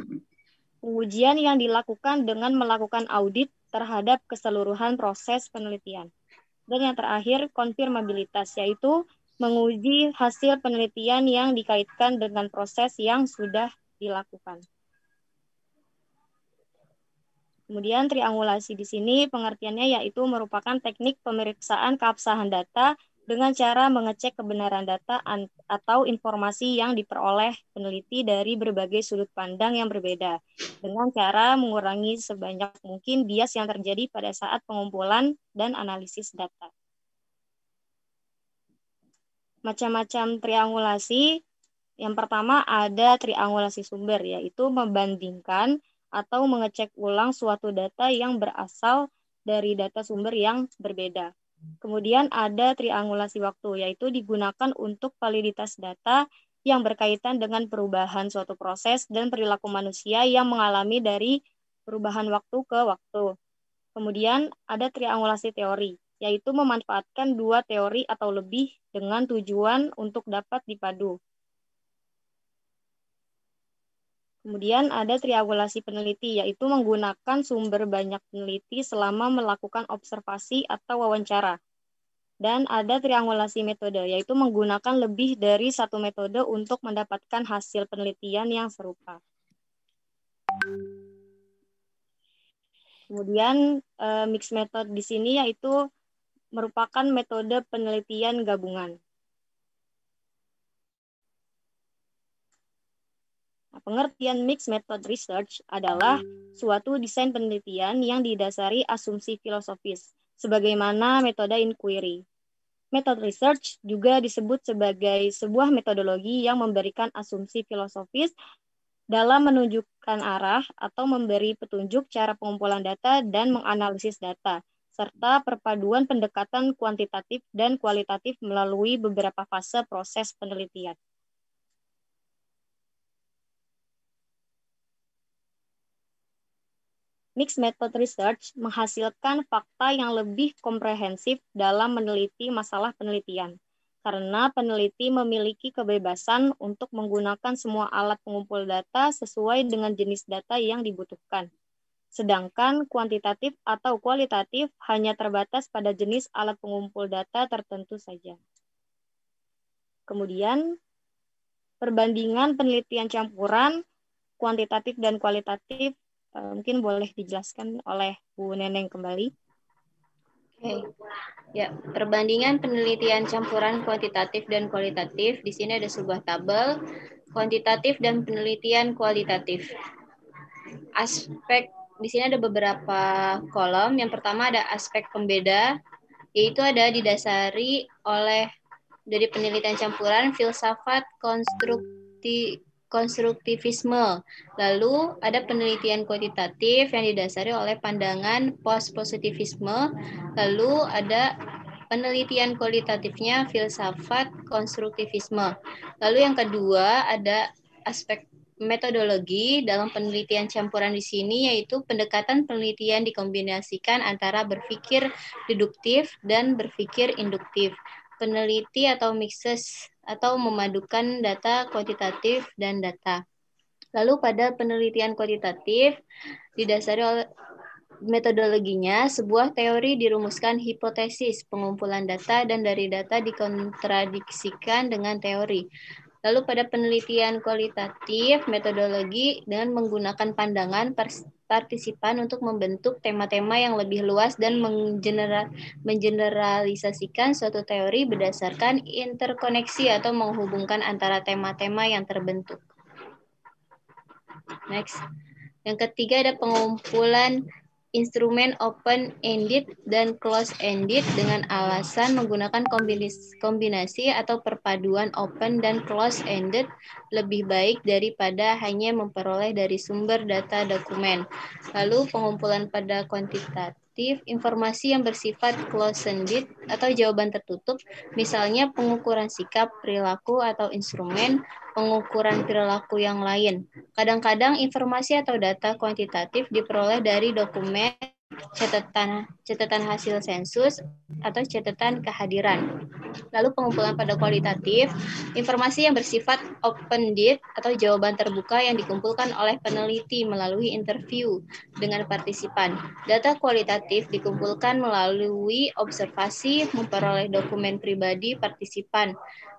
pengujian yang dilakukan dengan melakukan audit terhadap keseluruhan proses penelitian. Dan yang terakhir, konfirmabilitas, yaitu menguji hasil penelitian yang dikaitkan dengan proses yang sudah dilakukan. Kemudian triangulasi di sini pengertiannya yaitu merupakan teknik pemeriksaan keabsahan data dengan cara mengecek kebenaran data atau informasi yang diperoleh peneliti dari berbagai sudut pandang yang berbeda dengan cara mengurangi sebanyak mungkin bias yang terjadi pada saat pengumpulan dan analisis data. Macam-macam triangulasi yang pertama ada triangulasi sumber, yaitu membandingkan atau mengecek ulang suatu data yang berasal dari data sumber yang berbeda. Kemudian ada triangulasi waktu, yaitu digunakan untuk validitas data yang berkaitan dengan perubahan suatu proses dan perilaku manusia yang mengalami dari perubahan waktu ke waktu. Kemudian ada triangulasi teori, yaitu memanfaatkan dua teori atau lebih dengan tujuan untuk dapat dipadu. Kemudian ada triangulasi peneliti, yaitu menggunakan sumber banyak peneliti selama melakukan observasi atau wawancara. Dan ada triangulasi metode, yaitu menggunakan lebih dari satu metode untuk mendapatkan hasil penelitian yang serupa. Kemudian eh, mix method di sini yaitu merupakan metode penelitian gabungan. Pengertian mixed method research adalah suatu desain penelitian yang didasari asumsi filosofis, sebagaimana metode inquiry. Method research juga disebut sebagai sebuah metodologi yang memberikan asumsi filosofis dalam menunjukkan arah atau memberi petunjuk cara pengumpulan data dan menganalisis data, serta perpaduan pendekatan kuantitatif dan kualitatif melalui beberapa fase proses penelitian. Mixed method research menghasilkan fakta yang lebih komprehensif dalam meneliti masalah penelitian, karena peneliti memiliki kebebasan untuk menggunakan semua alat pengumpul data sesuai dengan jenis data yang dibutuhkan. Sedangkan kuantitatif atau kualitatif hanya terbatas pada jenis alat pengumpul data tertentu saja. Kemudian, perbandingan penelitian campuran kuantitatif dan kualitatif Eh, mungkin boleh dijelaskan oleh Bu Neneng kembali. Oke, okay. ya perbandingan penelitian campuran kuantitatif dan kualitatif. Di sini ada sebuah tabel kuantitatif dan penelitian kualitatif. Aspek di sini ada beberapa kolom. Yang pertama ada aspek pembeda, yaitu ada didasari oleh dari penelitian campuran filsafat konstruktif konstruktivisme. Lalu ada penelitian kuantitatif yang didasari oleh pandangan post-positivisme. Lalu ada penelitian kualitatifnya filsafat konstruktivisme. Lalu yang kedua ada aspek metodologi dalam penelitian campuran di sini yaitu pendekatan penelitian dikombinasikan antara berpikir deduktif dan berpikir induktif. Peneliti atau mixes atau memadukan data kuantitatif dan data. Lalu pada penelitian kuantitatif didasari oleh metodologinya, sebuah teori dirumuskan hipotesis pengumpulan data dan dari data dikontradiksikan dengan teori. Lalu pada penelitian kualitatif, metodologi dengan menggunakan pandangan, pers partisipan untuk membentuk tema-tema yang lebih luas dan menggeneral, menggeneralisasikan suatu teori berdasarkan interkoneksi atau menghubungkan antara tema-tema yang terbentuk. Next. Yang ketiga ada pengumpulan instrumen open-ended dan close-ended dengan alasan menggunakan kombinasi atau perpaduan open dan close-ended lebih baik daripada hanya memperoleh dari sumber data dokumen. Lalu pengumpulan pada kuantitas informasi yang bersifat close ended atau jawaban tertutup, misalnya pengukuran sikap, perilaku, atau instrumen, pengukuran perilaku yang lain. Kadang-kadang informasi atau data kuantitatif diperoleh dari dokumen catatan catatan hasil sensus atau catatan kehadiran. Lalu pengumpulan pada kualitatif, informasi yang bersifat open-ended atau jawaban terbuka yang dikumpulkan oleh peneliti melalui interview dengan partisipan. Data kualitatif dikumpulkan melalui observasi, memperoleh dokumen pribadi partisipan,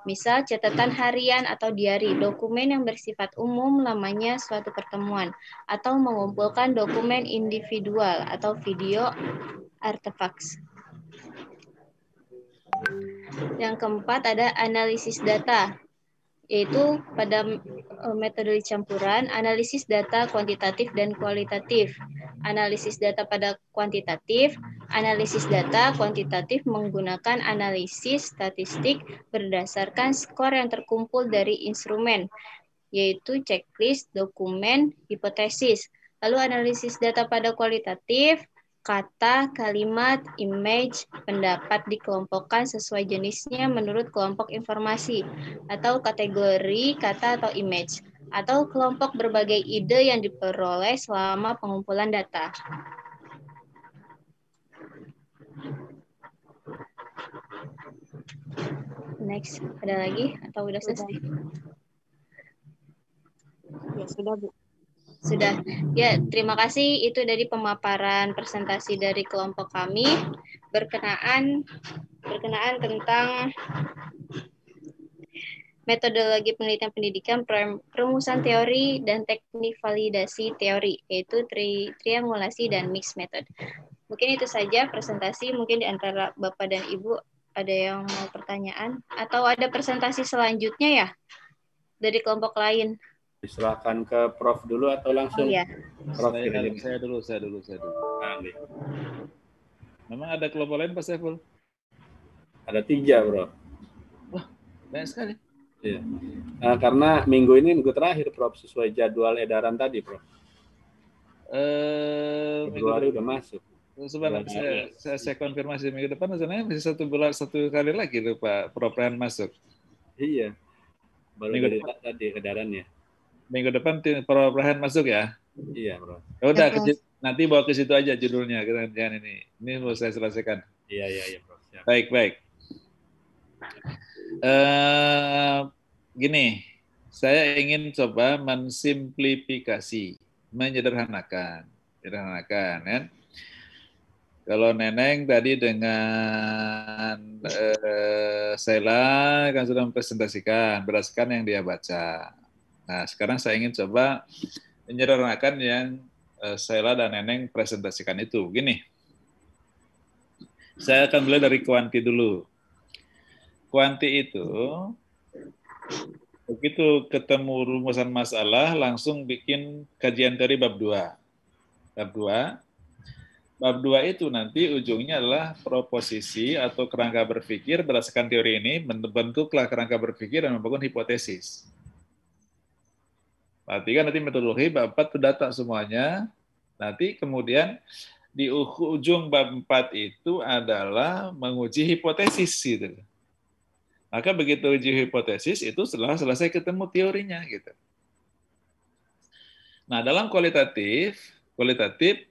misal catatan harian atau diari, dokumen yang bersifat umum lamanya suatu pertemuan, atau mengumpulkan dokumen individual atau video artefak. Yang keempat ada analisis data yaitu pada e, metode campuran analisis data kuantitatif dan kualitatif. Analisis data pada kuantitatif, analisis data kuantitatif menggunakan analisis statistik berdasarkan skor yang terkumpul dari instrumen, yaitu checklist, dokumen, hipotesis. Lalu analisis data pada kualitatif kata, kalimat, image, pendapat dikelompokkan sesuai jenisnya menurut kelompok informasi atau kategori kata atau image atau kelompok berbagai ide yang diperoleh selama pengumpulan data. Next, ada lagi atau udah selesai? Ya, sudah, Bu. Sudah. Ya, terima kasih. Itu dari pemaparan presentasi dari kelompok kami berkenaan berkenaan tentang metodologi penelitian pendidikan, perumusan teori, dan teknik validasi teori, yaitu tri triangulasi dan mix method. Mungkin itu saja presentasi, mungkin di antara Bapak dan Ibu ada yang mau pertanyaan, atau ada presentasi selanjutnya ya dari kelompok lain diserahkan ke Prof dulu atau langsung? Oh, iya. Prof saya, kirim. saya dulu, saya dulu, saya dulu. Amin. Ya. Memang ada kelompok lain Pak Saiful? Ada tiga, Bro. Wah, banyak sekali. Iya. Nah, karena minggu ini minggu terakhir, Prof, sesuai jadwal edaran tadi, Prof. Eh, hari udah masuk. Sebenarnya saya, iya. saya, saya konfirmasi minggu depan, sebenarnya masih satu bulan satu kali lagi tuh Pak Prof masuk. Iya. Baru minggu depan tadi edarannya minggu depan tim masuk ya? Iya, Bro. Ya udah, ya, bro. nanti bawa ke situ aja judulnya kita ini. Ini mau saya selesaikan. Iya, iya, iya, Bro. Siap. Baik, baik. Uh, gini, saya ingin coba mensimplifikasi, menyederhanakan, sederhanakan. Ya. Kalau Neneng tadi dengan eh, Sela kan sudah mempresentasikan berdasarkan yang dia baca. Nah, sekarang saya ingin coba menyederhanakan yang uh, eh, Sela dan Neneng presentasikan itu. Gini, saya akan mulai dari kuanti dulu. Kuanti itu, begitu ketemu rumusan masalah, langsung bikin kajian dari bab dua Bab dua bab 2 itu nanti ujungnya adalah proposisi atau kerangka berpikir berdasarkan teori ini, bentuklah kerangka berpikir dan membangun hipotesis. Pak tiga nanti metodologi, bab 4 itu data semuanya. Nanti kemudian di ujung bab 4 itu adalah menguji hipotesis gitu. Maka begitu uji hipotesis itu setelah selesai ketemu teorinya gitu. Nah, dalam kualitatif, kualitatif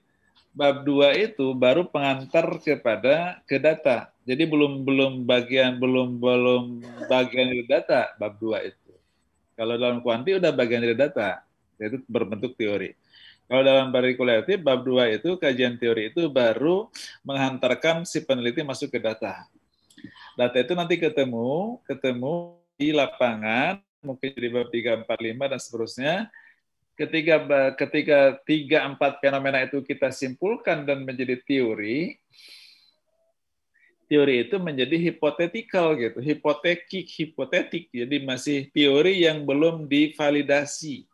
bab 2 itu baru pengantar kepada ke data. Jadi belum belum bagian belum belum bagian data bab 2 itu. Kalau dalam kuanti udah bagian dari data, yaitu berbentuk teori. Kalau dalam parikulatif, bab dua itu kajian teori itu baru menghantarkan si peneliti masuk ke data. Data itu nanti ketemu, ketemu di lapangan, mungkin di bab 3, 4, 5, dan seterusnya. Ketika ketika 3, 4 fenomena itu kita simpulkan dan menjadi teori, teori itu menjadi hipotetikal gitu, hipotekik, hipotetik. Jadi masih teori yang belum divalidasi.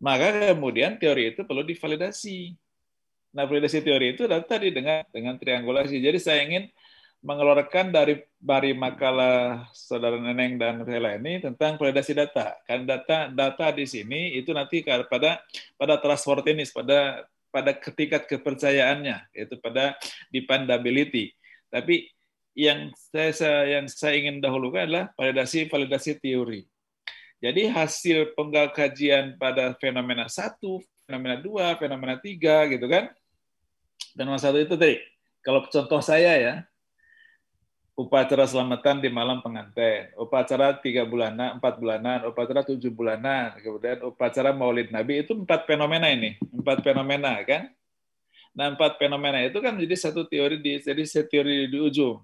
Maka kemudian teori itu perlu divalidasi. Nah, validasi teori itu adalah tadi dengan dengan triangulasi. Jadi saya ingin mengeluarkan dari bari makalah saudara Neneng dan rela ini tentang validasi data. Kan data data di sini itu nanti pada pada transportinis pada pada ketika kepercayaannya, yaitu pada dependability. Tapi yang saya yang saya ingin dahulukan adalah validasi validasi teori. Jadi hasil penggal kajian pada fenomena satu, fenomena dua, fenomena tiga, gitu kan? Dan masalah itu tadi, kalau contoh saya ya, upacara selamatan di malam pengantin, upacara tiga bulanan, empat bulanan, upacara tujuh bulanan, kemudian upacara maulid Nabi itu empat fenomena ini, empat fenomena kan? Nah empat fenomena itu kan jadi satu teori di jadi satu teori di ujung.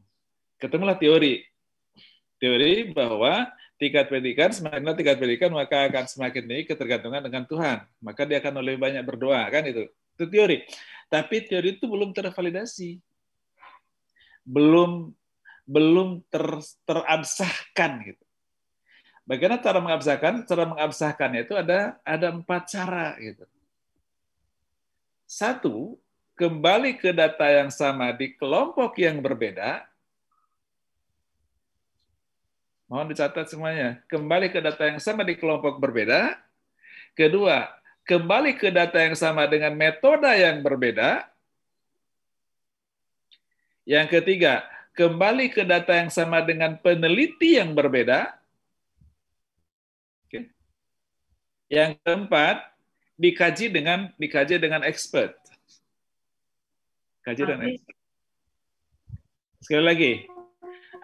Ketemulah teori, teori bahwa tingkat pendidikan semakin tingkat pendidikan maka akan semakin naik ketergantungan dengan Tuhan, maka dia akan lebih banyak berdoa kan itu. Itu teori. Tapi teori itu belum tervalidasi. Belum belum ter, terabsahkan gitu. Bagaimana cara mengabsahkan? Cara mengabsahkan itu ada ada empat cara gitu. Satu, kembali ke data yang sama di kelompok yang berbeda. Mohon dicatat semuanya. Kembali ke data yang sama di kelompok berbeda. Kedua, kembali ke data yang sama dengan metode yang berbeda. Yang ketiga, kembali ke data yang sama dengan peneliti yang berbeda. Oke. Yang keempat, dikaji dengan dikaji dengan expert. Kaji dengan expert. Sekali lagi,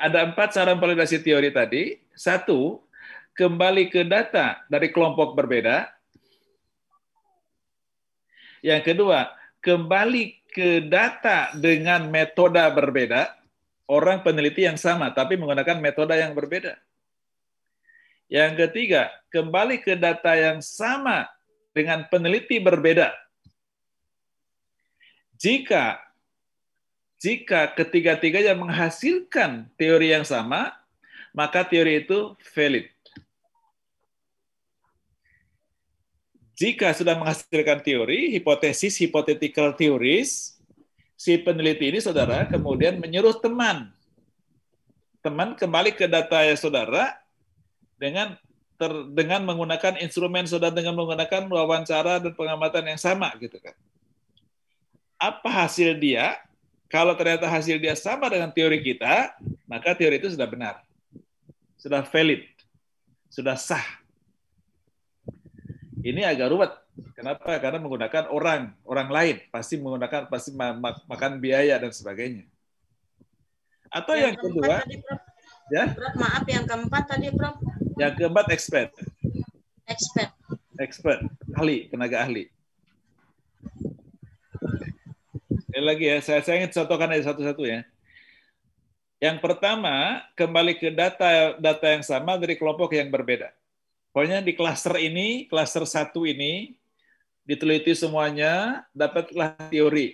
ada empat cara validasi teori tadi. Satu, kembali ke data dari kelompok berbeda. Yang kedua, kembali ke data dengan metode berbeda orang peneliti yang sama tapi menggunakan metode yang berbeda. Yang ketiga, kembali ke data yang sama dengan peneliti berbeda. Jika jika ketiga-tiganya menghasilkan teori yang sama, maka teori itu valid. Jika sudah menghasilkan teori, hipotesis, hypothetical theories, si peneliti ini saudara kemudian menyuruh teman teman kembali ke data ya saudara dengan ter, dengan menggunakan instrumen saudara dengan menggunakan wawancara dan pengamatan yang sama gitu kan. Apa hasil dia? Kalau ternyata hasil dia sama dengan teori kita, maka teori itu sudah benar. Sudah valid. Sudah sah. Ini agak ruwet Kenapa? Karena menggunakan orang, orang lain pasti menggunakan pasti makan biaya dan sebagainya. Atau yang, yang kedua, tadi, Prof. ya? Prof, maaf yang keempat tadi, Prof. Yang keempat expert. Expert. Expert, ahli, tenaga ahli. Sekali lagi ya, saya, saya ingin contohkan aja satu-satu ya. Yang pertama, kembali ke data data yang sama dari kelompok yang berbeda. Pokoknya di klaster ini, klaster satu ini, diteliti semuanya, dapatlah teori.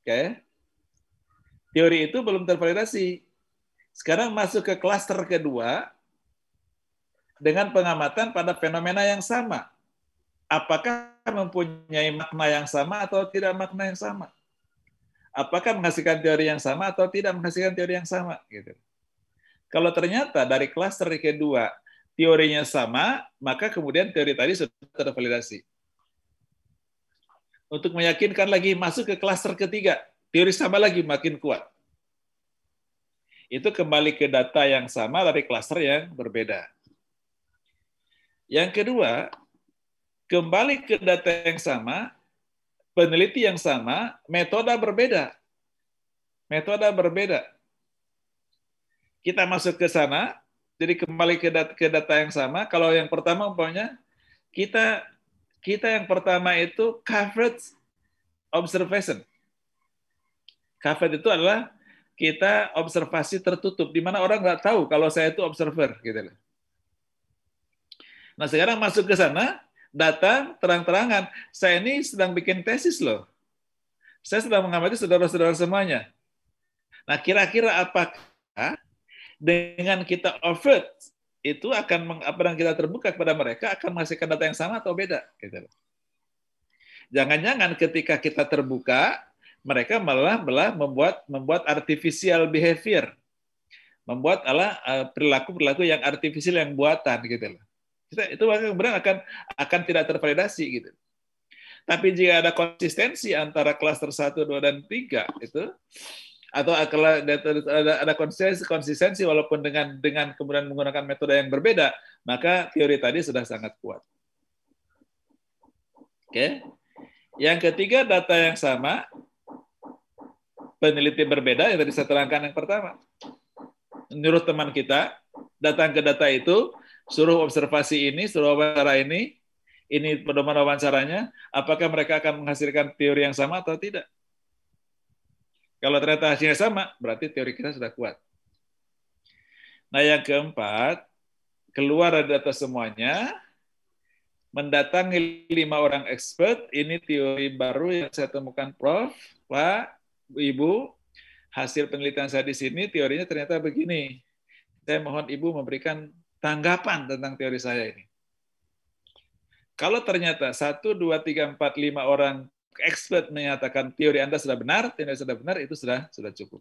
Oke. Teori itu belum tervalidasi. Sekarang masuk ke klaster kedua dengan pengamatan pada fenomena yang sama. Apakah mempunyai makna yang sama atau tidak makna yang sama? Apakah menghasilkan teori yang sama atau tidak menghasilkan teori yang sama? Gitu. Kalau ternyata dari klaster kedua teorinya sama, maka kemudian teori tadi sudah tervalidasi untuk meyakinkan lagi masuk ke klaster ketiga. Teori sama lagi makin kuat. Itu kembali ke data yang sama dari klaster yang berbeda. Yang kedua, kembali ke data yang sama, peneliti yang sama, metode berbeda. Metode berbeda. Kita masuk ke sana, jadi kembali ke data, yang sama. Kalau yang pertama umpamanya kita kita yang pertama itu coverage observation. coverage itu adalah kita observasi tertutup, di mana orang nggak tahu kalau saya itu observer. Gitu Nah sekarang masuk ke sana, datang terang-terangan, saya ini sedang bikin tesis loh. Saya sedang mengamati saudara-saudara semuanya. Nah kira-kira apakah dengan kita overt itu akan apa yang kita terbuka kepada mereka akan menghasilkan data yang sama atau beda gitu. Jangan-jangan ketika kita terbuka mereka malah malah membuat membuat artificial behavior membuat ala eh, perilaku-perilaku yang artificial yang buatan gitu loh. Kita itu kemudian akan akan tidak tervalidasi gitu. Tapi jika ada konsistensi antara klaster 1, 2 dan tiga itu atau ah, kalau ada, ada konsistensi, konsistensi walaupun dengan dengan kemudian menggunakan metode yang berbeda, maka teori tadi sudah sangat kuat. Oke. Okay. Yang ketiga data yang sama, peneliti berbeda yang tadi saya terangkan yang pertama. Menurut teman kita, datang ke data itu, suruh observasi ini, suruh wawancara ini, ini pedoman wawancaranya, apakah mereka akan menghasilkan teori yang sama atau tidak? Kalau ternyata hasilnya sama, berarti teori kita sudah kuat. Nah yang keempat, keluar dari data semuanya, mendatangi lima orang expert, ini teori baru yang saya temukan Prof, Pak, Ibu, hasil penelitian saya di sini teorinya ternyata begini. Saya mohon Ibu memberikan tanggapan tentang teori saya ini. Kalau ternyata satu, dua, tiga, empat, lima orang expert menyatakan teori Anda sudah benar, teori sudah benar itu sudah sudah cukup.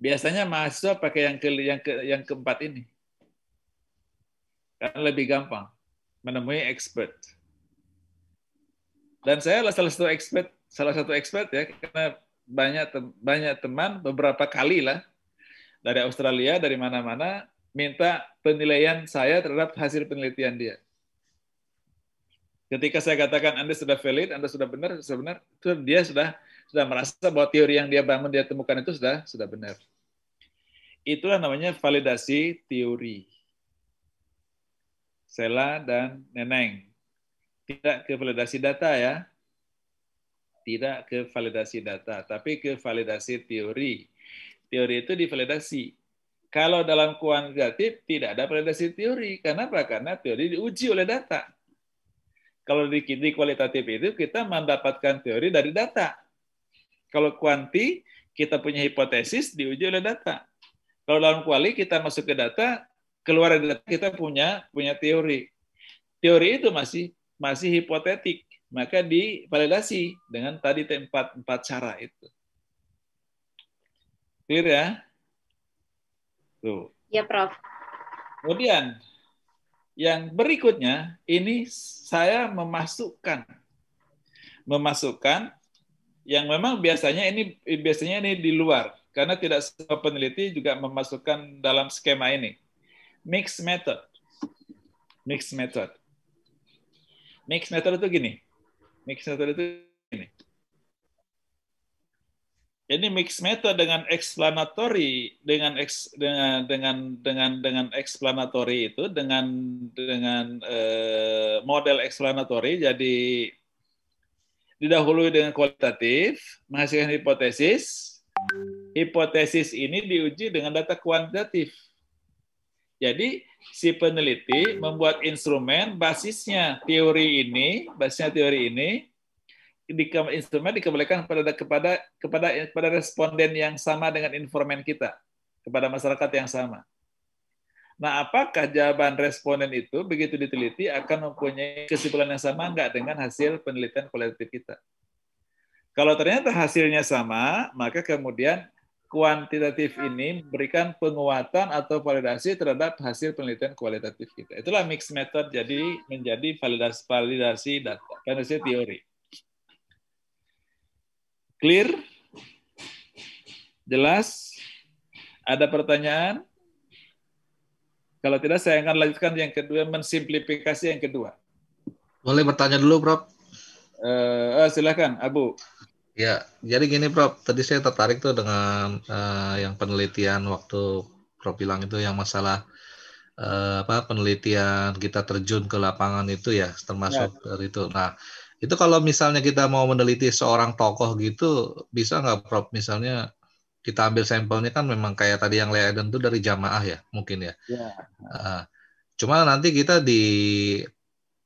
Biasanya mahasiswa pakai yang ke yang ke yang keempat ini. Karena lebih gampang menemui expert. Dan saya adalah salah satu expert, salah satu expert ya karena banyak banyak teman beberapa kali lah dari Australia, dari mana-mana minta penilaian saya terhadap hasil penelitian dia. Ketika saya katakan Anda sudah valid, Anda sudah benar, sudah benar, itu dia sudah sudah merasa bahwa teori yang dia bangun, dia temukan itu sudah sudah benar. Itulah namanya validasi teori. Sela dan Neneng. Tidak ke validasi data ya. Tidak ke validasi data, tapi ke validasi teori. Teori itu divalidasi. Kalau dalam kuantitatif tidak ada validasi teori. Kenapa? Karena teori diuji oleh data kalau di, di kualitatif itu kita mendapatkan teori dari data. Kalau kuanti, kita punya hipotesis diuji oleh data. Kalau dalam kuali kita masuk ke data, keluar dari data kita punya punya teori. Teori itu masih masih hipotetik, maka divalidasi dengan tadi tempat empat cara itu. Clear ya? Tuh. Ya, Prof. Kemudian yang berikutnya ini saya memasukkan memasukkan yang memang biasanya ini biasanya ini di luar karena tidak semua peneliti juga memasukkan dalam skema ini Mix method mix method mix method itu gini mix method itu ini mix meta dengan explanatory dengan ex, dengan dengan dengan dengan explanatory itu dengan dengan uh, model explanatory jadi didahului dengan kualitatif, menghasilkan hipotesis. Hipotesis ini diuji dengan data kuantitatif. Jadi si peneliti membuat instrumen basisnya teori ini, basisnya teori ini di, instrumen dikembalikan kepada kepada kepada kepada responden yang sama dengan informan kita kepada masyarakat yang sama. Nah, apakah jawaban responden itu begitu diteliti akan mempunyai kesimpulan yang sama enggak dengan hasil penelitian kualitatif kita? Kalau ternyata hasilnya sama, maka kemudian kuantitatif ini memberikan penguatan atau validasi terhadap hasil penelitian kualitatif kita. Itulah mixed method jadi menjadi validasi validasi data, validasi teori. Clear? Jelas? Ada pertanyaan? Kalau tidak, saya akan lanjutkan yang kedua, mensimplifikasi yang kedua. Boleh bertanya dulu, Prof. Uh, silakan, Abu. Ya, jadi gini, Prof. Tadi saya tertarik tuh dengan uh, yang penelitian waktu Prof bilang itu yang masalah apa penelitian kita terjun ke lapangan itu ya, termasuk ya. itu. Nah, itu kalau misalnya kita mau meneliti seorang tokoh gitu, bisa nggak Prof? Misalnya kita ambil sampelnya kan memang kayak tadi yang Leiden itu dari jamaah ya, mungkin ya. ya. Uh, cuma nanti kita di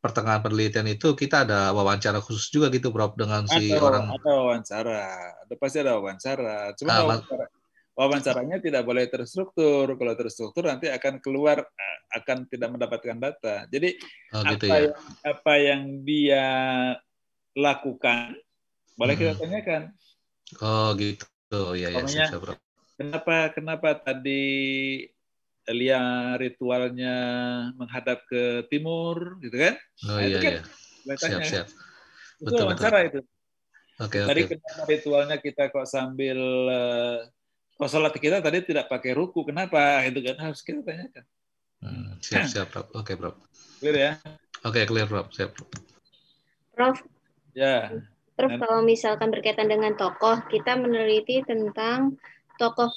pertengahan penelitian itu kita ada wawancara khusus juga gitu Prof dengan si ada, orang. Ada wawancara, ada pasti ada wawancara. Cuma uh, wawancara, wawancaranya tidak boleh terstruktur. Kalau terstruktur nanti akan keluar eh, akan tidak mendapatkan data. Jadi oh, gitu apa ya. yang, apa yang dia lakukan boleh kita hmm. tanyakan. Oh gitu. Oh iya iya. Omanya, kenapa kenapa tadi Lia ritualnya menghadap ke timur gitu kan? Oh nah, iya kan iya. Siap siap. Itu betul, betul. itu. Okay, Tadi okay. kenapa ritualnya kita kok sambil eh, Kok oh, sholat kita tadi tidak pakai ruku, kenapa? Itu kan harus kita tanyakan. Hmm, siap, siap, Prof. Oke, Prof. Clear ya? Oke, okay, clear, Prof. Siap, Prof. Prof. Ya. Prof, And... kalau misalkan berkaitan dengan tokoh, kita meneliti tentang tokoh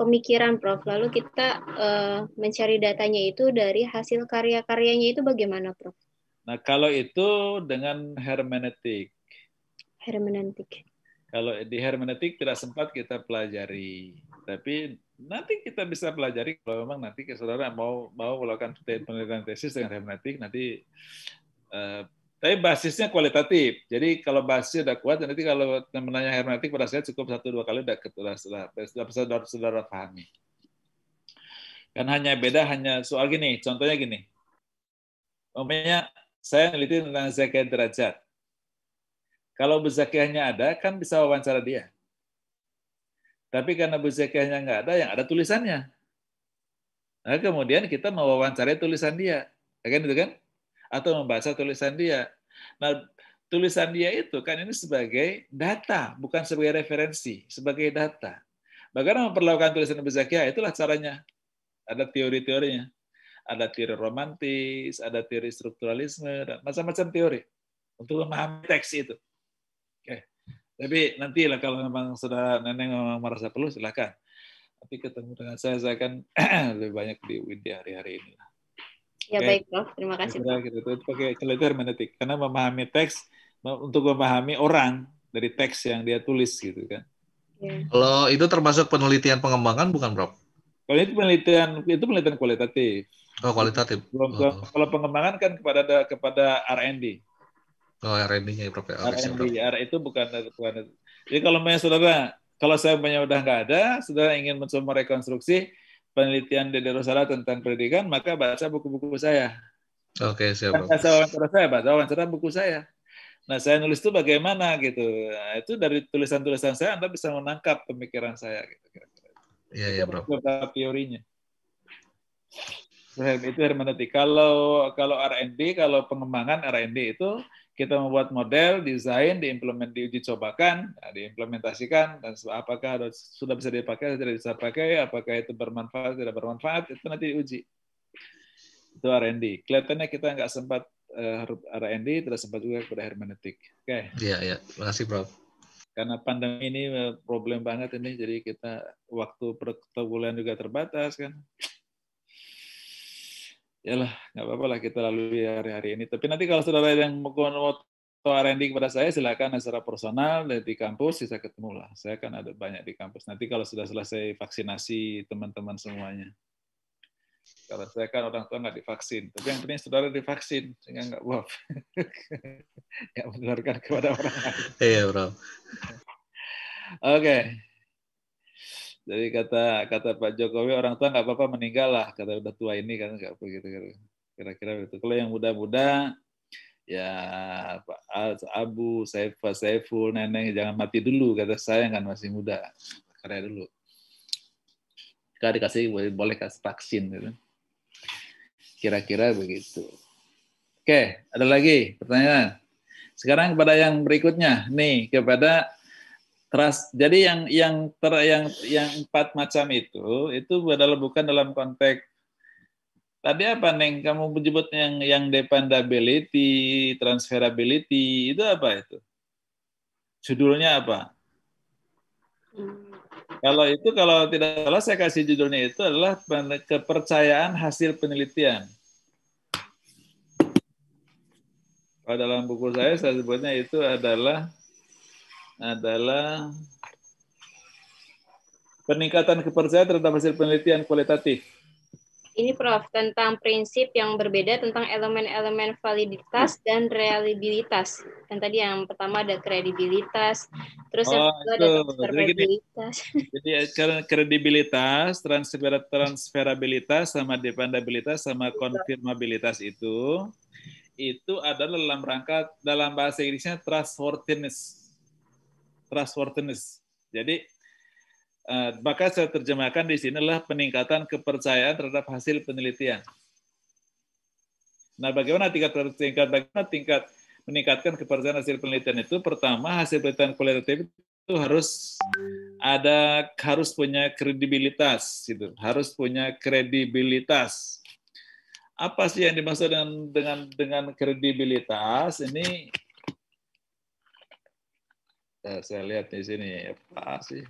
pemikiran Prof. Lalu kita uh, mencari datanya itu dari hasil karya-karyanya itu bagaimana Prof? Nah kalau itu dengan hermeneutik. Hermeneutik. Kalau di hermeneutik tidak sempat kita pelajari, tapi nanti kita bisa pelajari kalau memang nanti saudara mau mau melakukan penelitian tesis dengan hermeneutik nanti uh, tapi basisnya kualitatif. Jadi kalau basisnya sudah kuat, nanti kalau menanya hermeneutik pada saya cukup satu dua kali sudah sudah sudah sudah saudara, saudara pahami. Kan hanya beda hanya soal gini, contohnya gini. Umpamanya saya meneliti tentang zakat derajat. Kalau Bu Zakiahnya ada, kan bisa wawancara dia. Tapi karena Bu Zakiahnya nggak ada, yang ada tulisannya. Nah, kemudian kita mau wawancarai tulisan dia. Ya kan itu kan? Atau membaca tulisan dia. Nah, tulisan dia itu kan ini sebagai data, bukan sebagai referensi, sebagai data. Bagaimana memperlakukan tulisan Bu Zakiah? Itulah caranya. Ada teori-teorinya. Ada teori romantis, ada teori strukturalisme, dan macam-macam teori untuk memahami teks itu. Tapi nanti lah kalau memang saudara neneng memang merasa perlu silahkan. Tapi ketemu dengan saya, saya akan lebih banyak di UIN di hari-hari ini. Ya okay. baik, Prof. Terima kasih. Kita, itu pakai kelihatan hermeneutik karena memahami teks untuk memahami orang dari teks yang dia tulis gitu kan. Yeah. Kalau itu termasuk penelitian pengembangan bukan, Prof? Kalau itu penelitian itu penelitian kualitatif. Oh, kualitatif. Kalau, oh. Kalau pengembangan kan kepada kepada R&D. Oh, R&D-nya ya, Prof. Ya. R&D, R itu bukan bukan. Jadi kalau punya saudara, kalau saya punya udah nggak ada, saudara ingin mencoba rekonstruksi penelitian Dede Rosala tentang pendidikan, maka baca buku-buku saya. Oke, okay, siap. Baca wawancara saya, baca wawancara buku saya. Nah, saya nulis itu bagaimana gitu. Nah, itu dari tulisan-tulisan saya Anda bisa menangkap pemikiran saya gitu Iya, iya, Bro. Beberapa teorinya. Itu hermeneutik. Kalau kalau R&D, kalau pengembangan R&D itu kita membuat model, desain, diimplement, diuji cobakan, ya, nah, diimplementasikan, dan apakah sudah bisa dipakai atau tidak bisa dipakai? apakah itu bermanfaat tidak bermanfaat, itu nanti diuji. Itu R&D. Kelihatannya kita nggak sempat uh, eh, R&D, tidak sempat juga kepada hermeneutik. Oke. Okay. Iya, iya. Terima kasih, Prof. Karena pandemi ini eh, problem banget ini, jadi kita waktu pertemuan juga terbatas kan ya lah nggak apa-apa lah kita lalui hari-hari ini. Tapi nanti kalau saudara yang mau R&D kepada saya silakan secara personal di kampus bisa ketemu lah. Saya kan ada banyak di kampus. Nanti kalau sudah selesai vaksinasi teman-teman semuanya. Kalau saya kan orang tua nggak divaksin, tapi yang penting saudara divaksin sehingga nggak buat nggak menularkan kepada orang lain. Iya, bro. Oke. Okay. Jadi kata kata Pak Jokowi orang tua nggak apa-apa meninggal lah kata udah tua ini kan nggak apa gitu kira-kira itu. Kalau yang muda-muda ya Pak Abu, Saifa, Saiful, Neneng jangan mati dulu kata saya kan masih muda karya dulu. Kita dikasih boleh boleh kasih vaksin gitu. Kira-kira begitu. Oke, ada lagi pertanyaan. Sekarang kepada yang berikutnya nih kepada Trust. Jadi yang yang ter, yang yang empat macam itu itu adalah bukan dalam konteks tadi apa neng kamu menyebut yang yang dependability, transferability itu apa itu? Judulnya apa? Hmm. Kalau itu kalau tidak salah saya kasih judulnya itu adalah kepercayaan hasil penelitian. Kalau dalam buku saya saya sebutnya itu adalah adalah peningkatan kepercayaan terhadap hasil penelitian kualitatif. Ini Prof, tentang prinsip yang berbeda tentang elemen-elemen validitas dan reliabilitas. Kan tadi yang pertama ada kredibilitas, terus oh, yang kedua ada transferabilitas. Jadi, jadi eh, kredibilitas, transfer transferabilitas, sama dependabilitas, sama konfirmabilitas itu, itu adalah dalam rangka, dalam bahasa Inggrisnya trustworthiness trustworthiness. Jadi eh, maka saya terjemahkan di sini adalah peningkatan kepercayaan terhadap hasil penelitian. Nah, bagaimana tingkat tingkat bagaimana tingkat meningkatkan kepercayaan hasil penelitian itu? Pertama, hasil penelitian kualitatif itu harus ada harus punya kredibilitas gitu, harus punya kredibilitas. Apa sih yang dimaksud dengan dengan dengan kredibilitas? Ini Nah, saya lihat di sini apa ya, sih?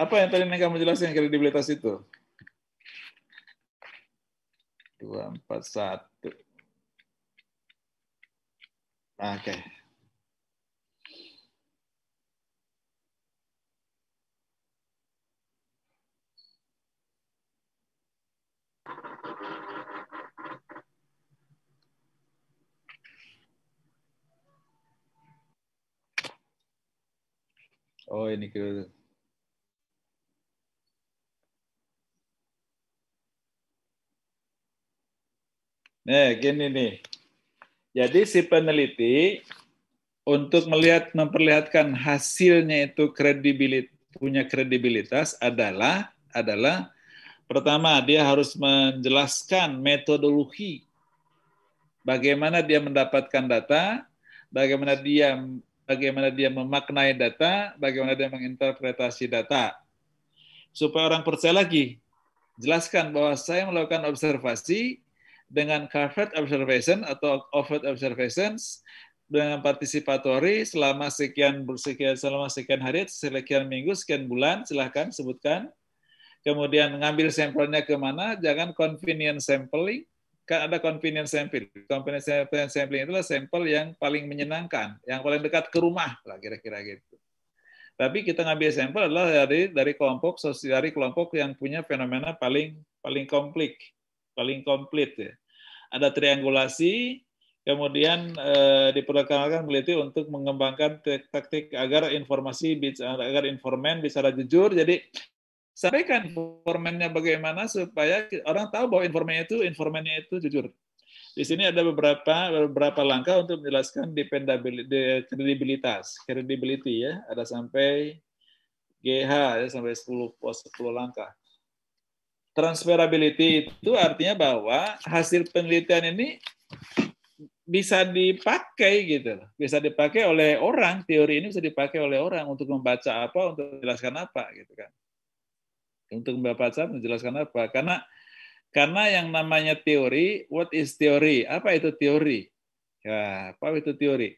Apa yang tadi kamu jelasin kredibilitas itu? Dua empat satu. Oke. Okay. Oh ini kira. Nah, gini nih. Jadi si peneliti untuk melihat memperlihatkan hasilnya itu kredibilit punya kredibilitas adalah adalah pertama dia harus menjelaskan metodologi bagaimana dia mendapatkan data, bagaimana dia bagaimana dia memaknai data, bagaimana dia menginterpretasi data. Supaya orang percaya lagi, jelaskan bahwa saya melakukan observasi dengan covert observation atau overt observations dengan partisipatori selama sekian bersekian selama sekian hari, sekian minggu, sekian bulan, silahkan sebutkan. Kemudian mengambil sampelnya kemana, jangan convenient sampling, kan ada convenience sampling. Convenience sampling, sampling itulah sampel yang paling menyenangkan, yang paling dekat ke rumah lah kira-kira gitu. Tapi kita ngambil sampel adalah dari dari kelompok sosial dari kelompok yang punya fenomena paling paling komplit, paling komplit ya. Ada triangulasi, kemudian eh, diperkenalkan peneliti untuk mengembangkan taktik agar informasi agar informan bisa jujur. Jadi sampaikan informannya bagaimana supaya orang tahu bahwa informannya itu informannya itu jujur. Di sini ada beberapa beberapa langkah untuk menjelaskan kredibilitas, credibility ya, ada sampai GH ya, sampai 10 10 langkah. Transferability itu artinya bahwa hasil penelitian ini bisa dipakai gitu loh. Bisa dipakai oleh orang, teori ini bisa dipakai oleh orang untuk membaca apa, untuk menjelaskan apa gitu kan untuk Bapak Saat menjelaskan apa? Karena karena yang namanya teori, what is teori? Apa itu teori? Ya, apa itu teori?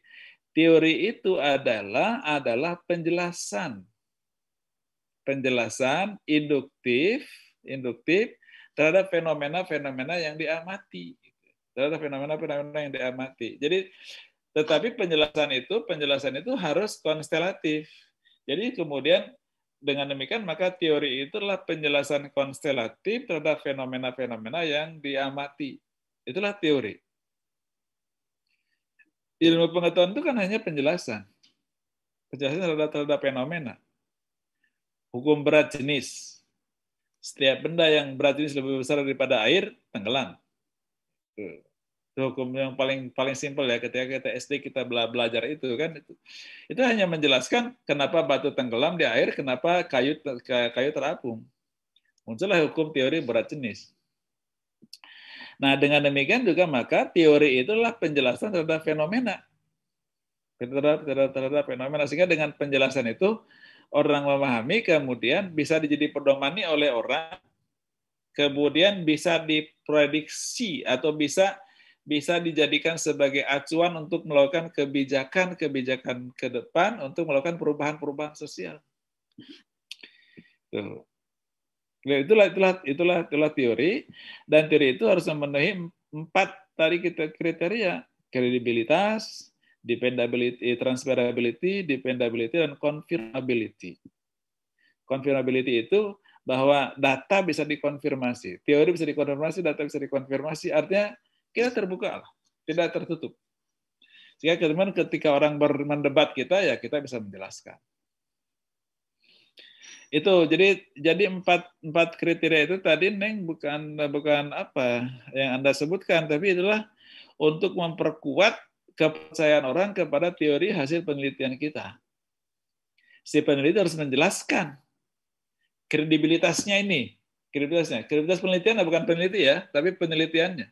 Teori itu adalah adalah penjelasan. Penjelasan induktif, induktif terhadap fenomena-fenomena yang diamati. Terhadap fenomena-fenomena yang diamati. Jadi tetapi penjelasan itu penjelasan itu harus konstelatif. Jadi kemudian dengan demikian maka teori itulah penjelasan konstelatif terhadap fenomena-fenomena yang diamati. Itulah teori. Ilmu pengetahuan itu kan hanya penjelasan. Penjelasan terhadap, terhadap fenomena. Hukum berat jenis. Setiap benda yang berat jenis lebih besar daripada air, tenggelam itu hukum yang paling paling simpel ya ketika kita SD kita belajar itu kan itu itu hanya menjelaskan kenapa batu tenggelam di air kenapa kayu kayu terapung muncullah hukum teori berat jenis nah dengan demikian juga maka teori itulah penjelasan terhadap fenomena terhadap terhadap, terhadap fenomena sehingga dengan penjelasan itu orang memahami kemudian bisa dijadi pedomani oleh orang kemudian bisa diprediksi atau bisa bisa dijadikan sebagai acuan untuk melakukan kebijakan-kebijakan ke depan untuk melakukan perubahan-perubahan sosial. Nah, itulah, itulah itulah itulah teori dan teori itu harus memenuhi empat tadi kita kriteria kredibilitas, dependability, transferability, dependability dan confirmability. Confirmability itu bahwa data bisa dikonfirmasi, teori bisa dikonfirmasi, data bisa dikonfirmasi. Artinya kita terbuka lah, tidak tertutup. Sehingga kemudian ketika orang mendebat kita, ya kita bisa menjelaskan. Itu jadi jadi empat empat kriteria itu tadi Neng bukan bukan apa yang Anda sebutkan, tapi itulah untuk memperkuat kepercayaan orang kepada teori hasil penelitian kita. Si peneliti harus menjelaskan kredibilitasnya ini, kredibilitasnya. Kredibilitas penelitian ya, bukan peneliti ya, tapi penelitiannya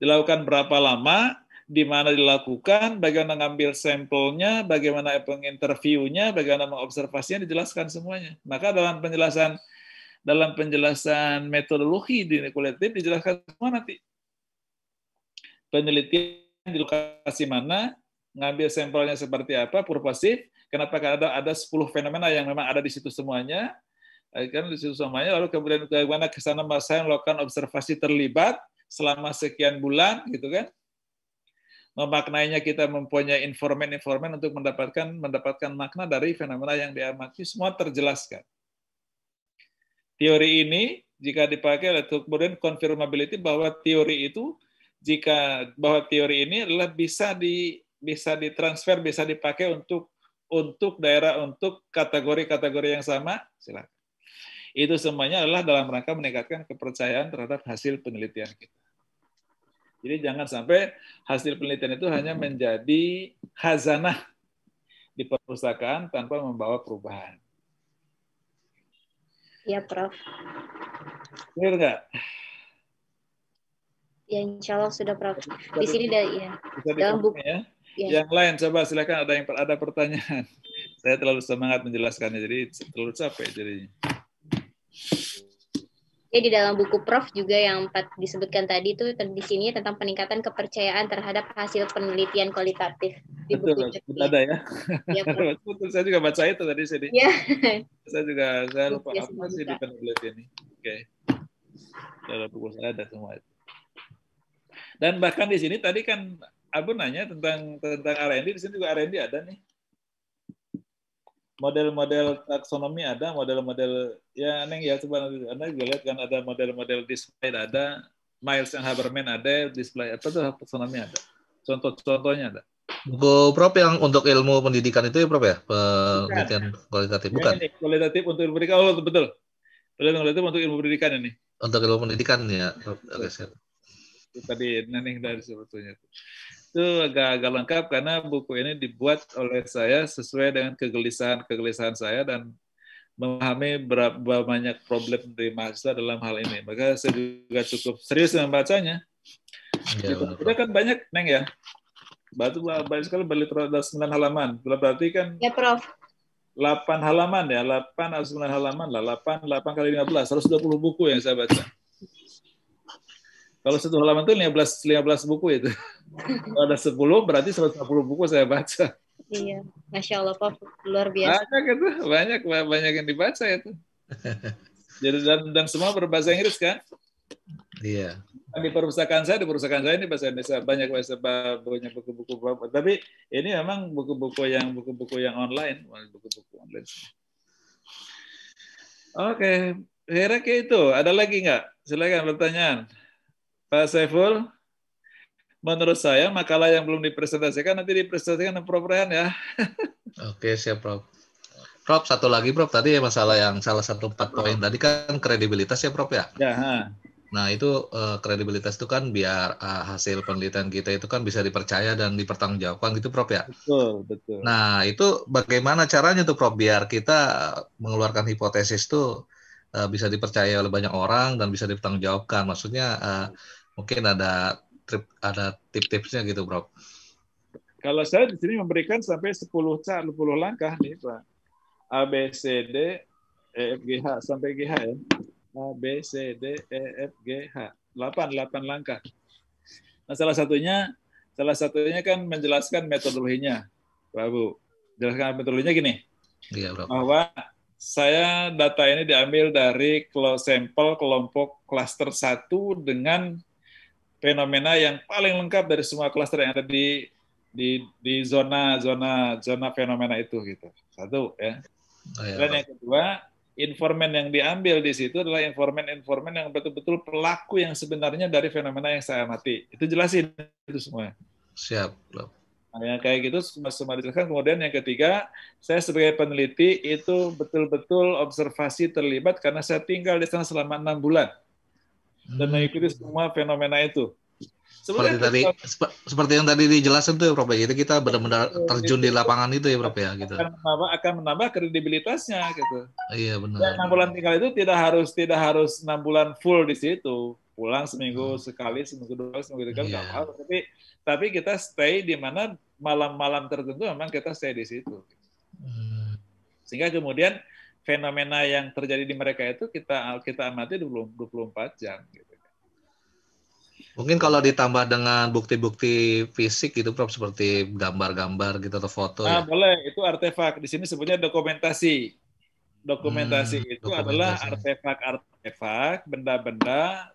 dilakukan berapa lama, di mana dilakukan, bagaimana ngambil sampelnya, bagaimana penginterviewnya, bagaimana mengobservasinya dijelaskan semuanya. Maka dalam penjelasan dalam penjelasan metodologi di kualitatif dijelaskan semua nanti. Penelitian di lokasi mana, ngambil sampelnya seperti apa, purposif, kenapa ada ada 10 fenomena yang memang ada di situ semuanya, eh, kan di situ semuanya, lalu kemudian bagaimana ke sana masa yang melakukan observasi terlibat, selama sekian bulan gitu kan memaknainya kita mempunyai informan-informan untuk mendapatkan mendapatkan makna dari fenomena yang diamati semua terjelaskan. Teori ini jika dipakai oleh kemudian confirmability bahwa teori itu jika bahwa teori ini adalah bisa di bisa ditransfer bisa dipakai untuk untuk daerah untuk kategori-kategori yang sama silakan. Itu semuanya adalah dalam rangka meningkatkan kepercayaan terhadap hasil penelitian kita. Jadi jangan sampai hasil penelitian itu hanya menjadi khazanah di perpustakaan tanpa membawa perubahan. Iya, Prof. Clear nggak? Ya, insya Allah sudah, Prof. Di sini ada, ya. Bisa dalam buku. Ya. ya. Yang lain, coba silakan ada yang ada pertanyaan. Saya terlalu semangat menjelaskannya, jadi terlalu capek jadinya ya di dalam buku Prof juga yang disebutkan tadi itu di sini tentang peningkatan kepercayaan terhadap hasil penelitian kualitatif. Di Betul, buku ada ya. ya saya juga baca itu tadi sini. Ya. saya juga saya lupa ya, apa sih di penelitian ini. Oke. Okay. Dalam buku saya ada semua itu. Dan bahkan di sini tadi kan Abu nanya tentang tentang R&D, di sini juga R&D ada nih model-model taksonomi ada, model-model ya neng ya coba nanti anda juga lihat kan ada model-model display ada, Miles and Haberman ada, display apa tuh taksonomi ada, contoh-contohnya ada. Buku Prof yang untuk ilmu pendidikan itu ya Prof ya penelitian kualitatif ya, bukan? Ya, kualitatif untuk ilmu pendidikan oh betul, kualitatif untuk ilmu pendidikan ini. Untuk ilmu pendidikan ya. Prof. Oke, ya, ya. Tadi nanti dari sebetulnya itu agak-agak lengkap karena buku ini dibuat oleh saya sesuai dengan kegelisahan-kegelisahan saya dan memahami berapa banyak problem di mahasiswa dalam hal ini. Maka saya juga cukup serius dengan bacanya. Kita kan banyak, Neng ya. Batu banyak sekali balik ada 9 halaman. Berarti kan ya, Prof. 8 halaman ya, 8 atau 9 halaman lah, 8, 8 kali 15, 120 buku yang saya baca. Kalau satu halaman itu 15, 15 buku itu ada 10 berarti 150 buku saya baca. Iya, masya Allah Pak luar biasa. Banyak itu, banyak banyak yang dibaca itu. Jadi dan, dan semua berbahasa Inggris kan? Iya. Di perpustakaan saya, di perpustakaan saya ini bahasa Indonesia banyak bahasa banyak buku-buku tapi ini memang buku-buku yang buku-buku yang online, buku-buku online. Oke, okay. kira kayak itu. Ada lagi nggak? Silakan pertanyaan. Pak Saiful menurut saya makalah yang belum dipresentasikan nanti dipresentasikan Prof Rehan ya. Oke, siap Prof. Prof, satu lagi Prof, tadi ya masalah yang salah satu empat poin tadi kan kredibilitas ya Prof ya? Ya. Ha. Nah itu uh, kredibilitas itu kan biar uh, hasil penelitian kita itu kan bisa dipercaya dan dipertanggungjawabkan gitu Prof ya? Betul, betul. Nah itu bagaimana caranya tuh Prof biar kita mengeluarkan hipotesis tuh uh, bisa dipercaya oleh banyak orang dan bisa dipertanggungjawabkan? Maksudnya mungkin ada trip, ada tip tipsnya gitu, bro. Kalau saya di sini memberikan sampai 10 cara, 10 langkah nih, Pak. A, B, C, D, E, F, G, H, sampai G, H ya. A, B, C, D, E, F, G, H. 8, 8 langkah. Nah, salah satunya salah satunya kan menjelaskan metodologinya, Pak Bu. Jelaskan metodologinya gini. Iya, Bro. Bahwa saya data ini diambil dari sampel kelompok klaster 1 dengan fenomena yang paling lengkap dari semua klaster yang ada di di di zona zona zona fenomena itu gitu. Satu ya. Oh, iya, Dan yang kedua, informan yang diambil di situ adalah informan-informan yang betul-betul pelaku yang sebenarnya dari fenomena yang saya amati. Itu jelasin itu semua. Siap, Nah, yang kayak gitu semua, semua dijelaskan. Kemudian yang ketiga, saya sebagai peneliti itu betul-betul observasi terlibat karena saya tinggal di sana selama enam bulan dan mengikuti semua fenomena itu. Seperti tadi kita, seperti yang tadi dijelaskan tuh Prof. Ya, jadi kita benar-benar iya, iya. terjun di lapangan itu ya Prof ya gitu. Akan menambah akan menambah kredibilitasnya gitu. Iya benar. Dan enam bulan tinggal itu tidak harus tidak harus enam bulan full di situ. Pulang seminggu hmm. sekali, seminggu dua kali, seminggu tiga kali, yeah. tapi tapi kita stay di mana malam-malam tertentu memang kita stay di situ. Hmm. Sehingga kemudian fenomena yang terjadi di mereka itu kita kita amati dulu 24 jam gitu. Mungkin kalau ditambah dengan bukti-bukti fisik gitu Prof seperti gambar-gambar gitu atau foto nah, ya. boleh, itu artefak. Di sini sebutnya dokumentasi. Dokumentasi hmm, itu dokumentasi. adalah artefak-artefak, benda-benda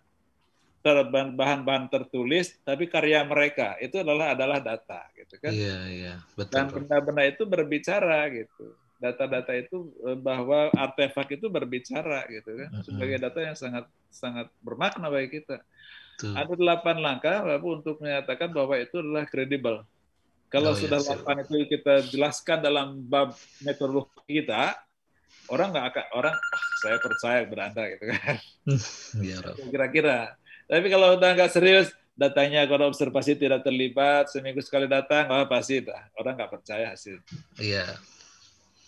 bahan-bahan tertulis tapi karya mereka itu adalah adalah data gitu kan. Iya, iya, betul. Dan benda-benda itu berbicara gitu data-data itu eh, bahwa artefak itu berbicara gitu kan sebagai data yang sangat sangat bermakna bagi kita. Tuh. Ada delapan langkah Bapak untuk menyatakan bahwa itu adalah kredibel. Kalau oh, iya sudah delapan itu kita jelaskan dalam bab metodologi kita, orang nggak akan orang oh, saya percaya beranda gitu kan. Iya, Kira-kira. Tapi kalau udah nggak serius, datanya kalau observasi tidak terlibat, seminggu sekali datang, oh, pasti dah. orang nggak percaya hasil. Iya. Yeah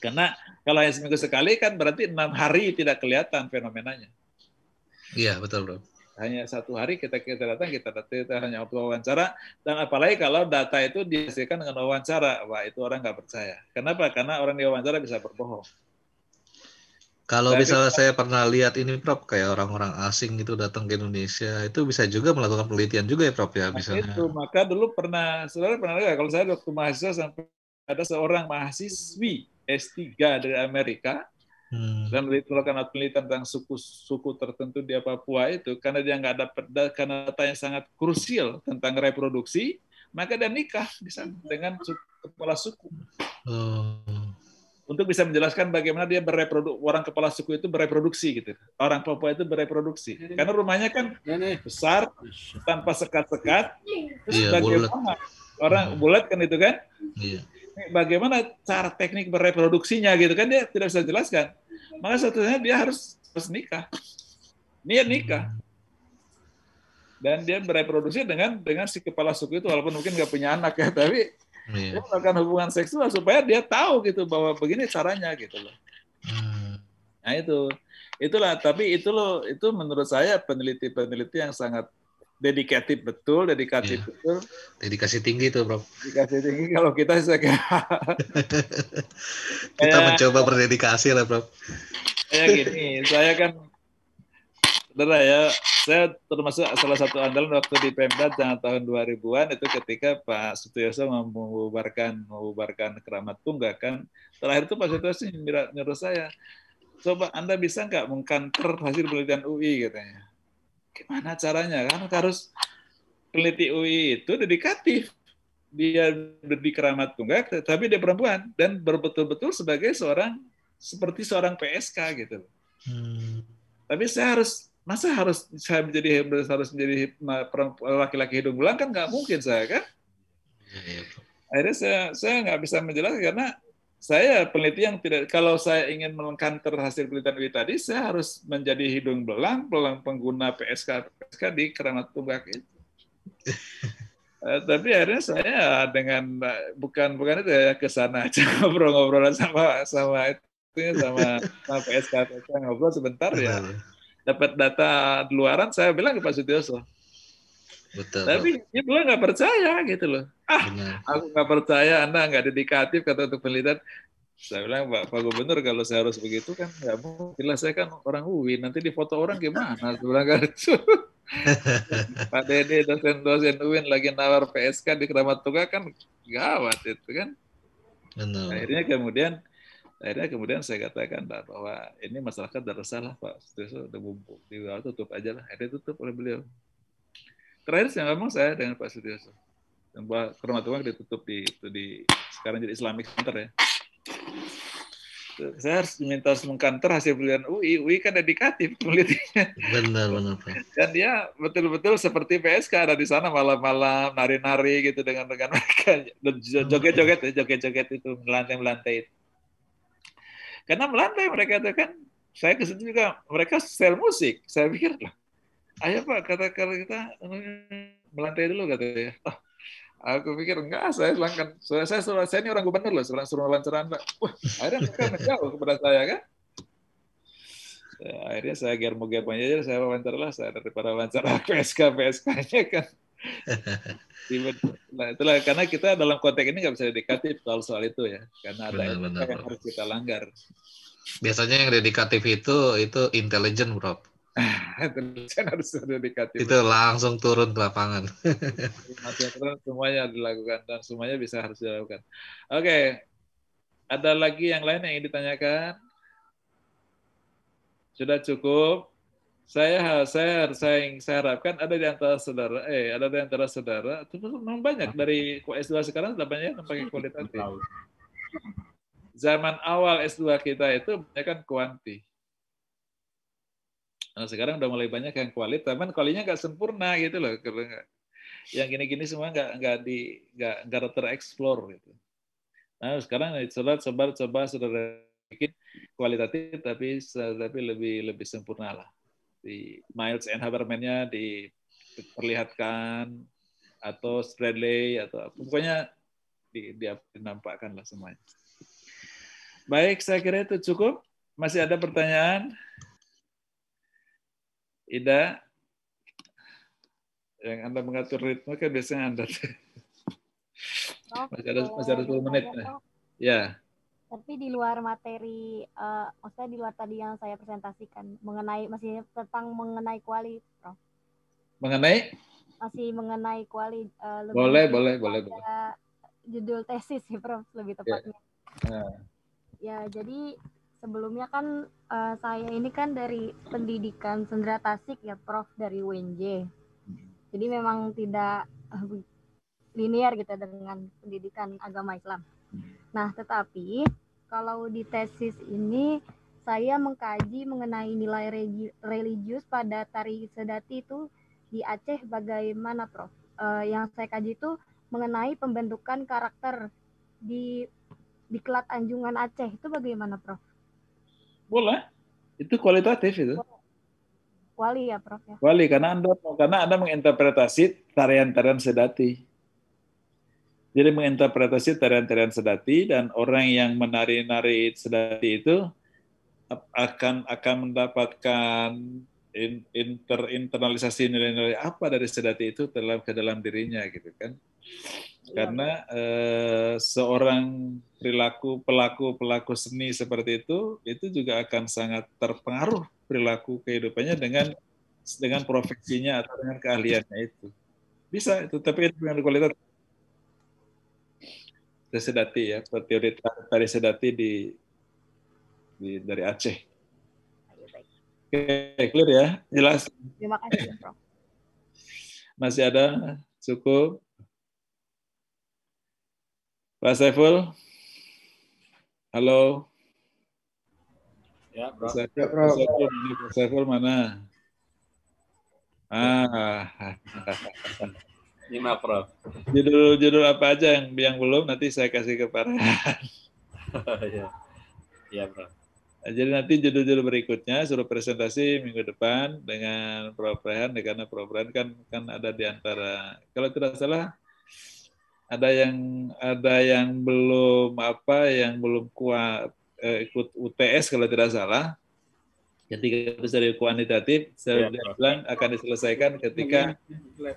karena kalau hanya seminggu sekali kan berarti enam hari tidak kelihatan fenomenanya. Iya betul bro. Hanya satu hari kita kita datang kita datang kita hanya wawancara dan apalagi kalau data itu dihasilkan dengan wawancara, wah itu orang nggak percaya. Kenapa? Karena orang di wawancara bisa berbohong. Kalau Tapi, misalnya saya pernah lihat ini Prof kayak orang-orang asing itu datang ke Indonesia itu bisa juga melakukan penelitian juga ya Prof ya nah, misalnya. Itu maka dulu pernah saudara pernah lihat kalau saya waktu mahasiswa sampai ada seorang mahasiswi S3 dari Amerika hmm. dan melakukan penelitian tentang suku-suku tertentu di Papua itu karena dia nggak dapat karena data yang sangat krusial tentang reproduksi maka dia nikah di dengan kepala suku oh. untuk bisa menjelaskan bagaimana dia bereproduk orang kepala suku itu bereproduksi gitu orang Papua itu bereproduksi karena rumahnya kan besar tanpa sekat-sekat terus iya, bagaimana bulet. orang hmm. bulat kan itu kan iya bagaimana cara teknik bereproduksinya gitu kan dia tidak bisa jelaskan. Maka satunya dia harus harus nikah. Niat nikah. Dan dia bereproduksi dengan dengan si kepala suku itu walaupun mungkin nggak punya anak ya, tapi yeah. dia melakukan hubungan seksual supaya dia tahu gitu bahwa begini caranya gitu loh. Hmm. Nah itu itulah tapi itu loh itu menurut saya peneliti-peneliti yang sangat Dedikatif betul, dedikatif yeah. betul. Dedikasi tinggi tuh, Bro. Dedikasi tinggi kalau kita saya kira. kita saya, mencoba berdedikasi lah, Bro. Saya gini, saya kan benar ya, saya termasuk salah satu andalan waktu di Pemda tahun 2000-an itu ketika Pak Sutioso membubarkan membubarkan keramat tunggakan. kan. Terakhir itu Pak Sutioso nyuruh saya, coba Anda bisa nggak mengkanker hasil penelitian UI katanya gimana caranya kan harus peneliti UI itu dedikatif dia di keramat tunggak tapi dia perempuan dan berbetul-betul sebagai seorang seperti seorang PSK gitu hmm. tapi saya harus masa harus saya menjadi harus menjadi laki-laki hidung belang kan nggak mungkin saya kan iya, iya, akhirnya saya saya nggak bisa menjelaskan karena saya peneliti yang tidak kalau saya ingin melengkapi terhasil penelitian itu tadi saya harus menjadi hidung belang belang pengguna PSK PSK di keramat tunggak itu uh, tapi akhirnya saya dengan bukan bukan itu ya ke sana aja ngobrol-ngobrol sama sama itu sama, sama PSK PSK ngobrol sebentar ya dapat data di luaran saya bilang ke Pak Sutioso Betul. Tapi dia bilang nggak percaya gitu loh. Ah, Benar. aku nggak percaya, anda nggak dedikatif kata untuk penelitian. Saya bilang Pak, Pak Gubernur kalau saya harus begitu kan nggak mungkin lah saya kan orang UIN nanti di foto orang gimana? Saya bilang kan Pak Dede dosen-dosen UIN lagi nawar PSK di Keramat Tuga kan gawat itu kan. Benar. Akhirnya kemudian akhirnya kemudian saya katakan bahwa ini masyarakat ada salah Pak. Terus udah mumpung di tutup aja lah. Akhirnya tutup oleh beliau terakhir yang ngomong saya dengan Pak Sutioso yang bahwa rumah ditutup di itu di sekarang jadi Islamic Center ya saya harus minta mengkantor hasil pilihan UI. UI kan dedikatif penelitinya. Benar, benar. Dan dia betul-betul seperti PSK ada di sana malam-malam, nari-nari gitu dengan rekan mereka. Dan hmm. joget-joget, ya, joget-joget itu, melantai-melantai itu. Karena melantai mereka itu kan, saya kesini juga, mereka sel musik. Saya pikir, loh, ayo Pak, kata-kata kita hmm, melantai dulu kata Oh, aku pikir enggak, saya selangkan Saya, saya, saya, saya ini orang gubernur loh, seorang suruh lancaran Pak. Wah, akhirnya mereka menjauh kepada saya kan. Ya, akhirnya saya germo-germo aja, saya wawancara lah, saya daripada wawancara PSK, PSK-nya kan. nah, itulah karena kita dalam konteks ini nggak bisa dedikatif soal soal itu ya, karena ada benar, benar, yang harus kita langgar. Biasanya yang dedikatif itu itu intelijen, Bro. Kan harus ada di KTP. Itu langsung turun ke lapangan. semuanya dilakukan dan semuanya bisa harus dilakukan. Oke, okay. ada lagi yang lain yang ingin ditanyakan? Sudah cukup. Saya saya saya saya harapkan ada di antara saudara eh ada di antara saudara itu memang banyak dari S2 sekarang sudah banyak yang pakai kualitatif. Zaman awal S2 kita itu banyak kan kuanti Nah, sekarang udah mulai banyak yang kualitas, tapi kualinya nggak sempurna gitu loh. Yang gini-gini semua nggak nggak di nggak nggak tereksplor gitu. Nah sekarang ya coba coba coba sudah bikin kualitatif tapi tapi lebih lebih sempurna lah. Di Miles and Habermannya diperlihatkan atau Stradley atau pokoknya di, di, dinampakkan lah semuanya. Baik, saya kira itu cukup. Masih ada pertanyaan? Ida, yang Anda mengatur ritme kan biasanya Anda. masih ada, masih ada 10 menit. Ya. Ya. Tapi di luar materi, uh, maksudnya di luar tadi yang saya presentasikan, mengenai masih tentang mengenai kuali, Prof. Mengenai? Masih mengenai kuali. Uh, eh, lebih boleh, boleh, boleh, boleh. Judul tesis sih, Prof, lebih ya. tepatnya. Ya, nah. ya jadi sebelumnya kan uh, saya ini kan dari pendidikan Sendra Tasik ya Prof dari UNJ. Jadi memang tidak eh, linear gitu dengan pendidikan agama Islam. Nah, tetapi kalau di tesis ini saya mengkaji mengenai nilai religius pada tari sedati itu di Aceh bagaimana Prof? Uh, yang saya kaji itu mengenai pembentukan karakter di diklat Anjungan Aceh itu bagaimana Prof? boleh itu kualitatif itu wali ya prof ya wali karena anda karena anda menginterpretasi tarian-tarian sedati jadi menginterpretasi tarian-tarian sedati dan orang yang menari-nari sedati itu akan akan mendapatkan inter internalisasi nilai-nilai apa dari sedati itu dalam ke dalam dirinya gitu kan iya. karena eh, seorang perilaku pelaku pelaku seni seperti itu itu juga akan sangat terpengaruh perilaku kehidupannya dengan dengan profesinya atau dengan keahliannya itu bisa itu tapi itu dengan kualitas sedati ya teori dari sedati di, di dari Aceh Oke, clear ya? Jelas? Terima kasih, Prof. Masih ada? Cukup? Pak Saiful? Halo? Ya, Prof. Saiful, ya, Prof. Saiful, mana? Saiful mana? Ah. Ini Prof. Judul judul apa aja yang yang belum nanti saya kasih ke Pak Rehan. ya. Ya, Prof. Jadi nanti judul-judul berikutnya suruh presentasi minggu depan dengan Prof. Rehan, karena Prof. Rehan kan kan ada di antara kalau tidak salah ada yang ada yang belum apa yang belum kuat eh, ikut UTS kalau tidak salah. Ketika besar kuantitatif, saya ya. bilang akan diselesaikan ketika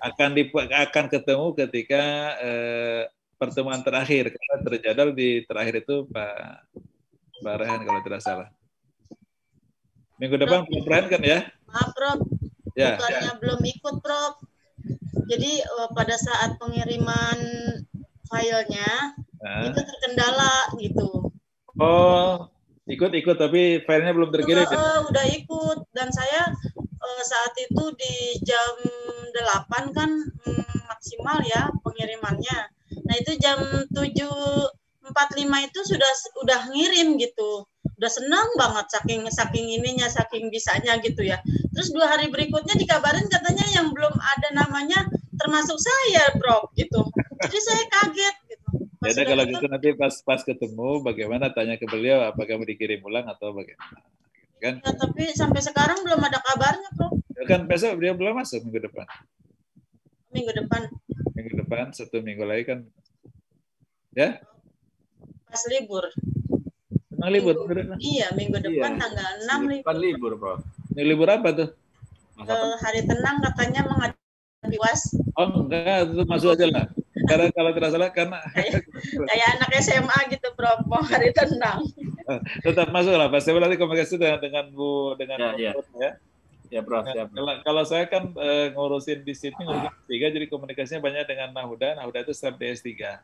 akan di, akan ketemu ketika eh, pertemuan terakhir karena terjadwal di terakhir itu Pak Barahan kalau tidak salah. Minggu depan Prof. Prof. kan ya? Maaf Prof, ya, ya. bukannya ya. belum ikut Prof. Jadi uh, pada saat pengiriman filenya nah. itu terkendala gitu. Oh, ikut-ikut tapi filenya belum terkirim. Udah, ya? Eh, eh, udah ikut dan saya uh, saat itu di jam 8 kan mm, maksimal ya pengirimannya. Nah itu jam 7 45 itu sudah udah ngirim gitu udah senang banget saking saking ininya saking bisanya gitu ya terus dua hari berikutnya dikabarin katanya yang belum ada namanya termasuk saya bro gitu jadi saya kaget gitu ya kalau gitu. gitu nanti pas pas ketemu bagaimana tanya ke beliau apakah mau dikirim ulang atau bagaimana kan ya, tapi sampai sekarang belum ada kabarnya bro ya, kan besok beliau belum masuk minggu depan minggu depan minggu depan satu minggu lagi kan ya pas libur. Emang libur? iya, minggu depan iya. iya. tanggal 6 libur. libur, Prof. Ini libur apa tuh? Masa eh, hari tenang katanya menghadapi was. Oh, enggak, itu masuk aja lah. Karena kalau tidak salah karena kayak, anak SMA gitu, Prof. Mau hari tenang. Eh, tetap masuk lah, pasti nanti komunikasi dengan, dengan Bu dengan ya, ya. ya. Ya, Prof. Nah, ya, Prof. Kalau, saya kan uh, ngurusin di sini, ngurusin s jadi komunikasinya banyak dengan Nahuda. Nahuda itu staff DS3.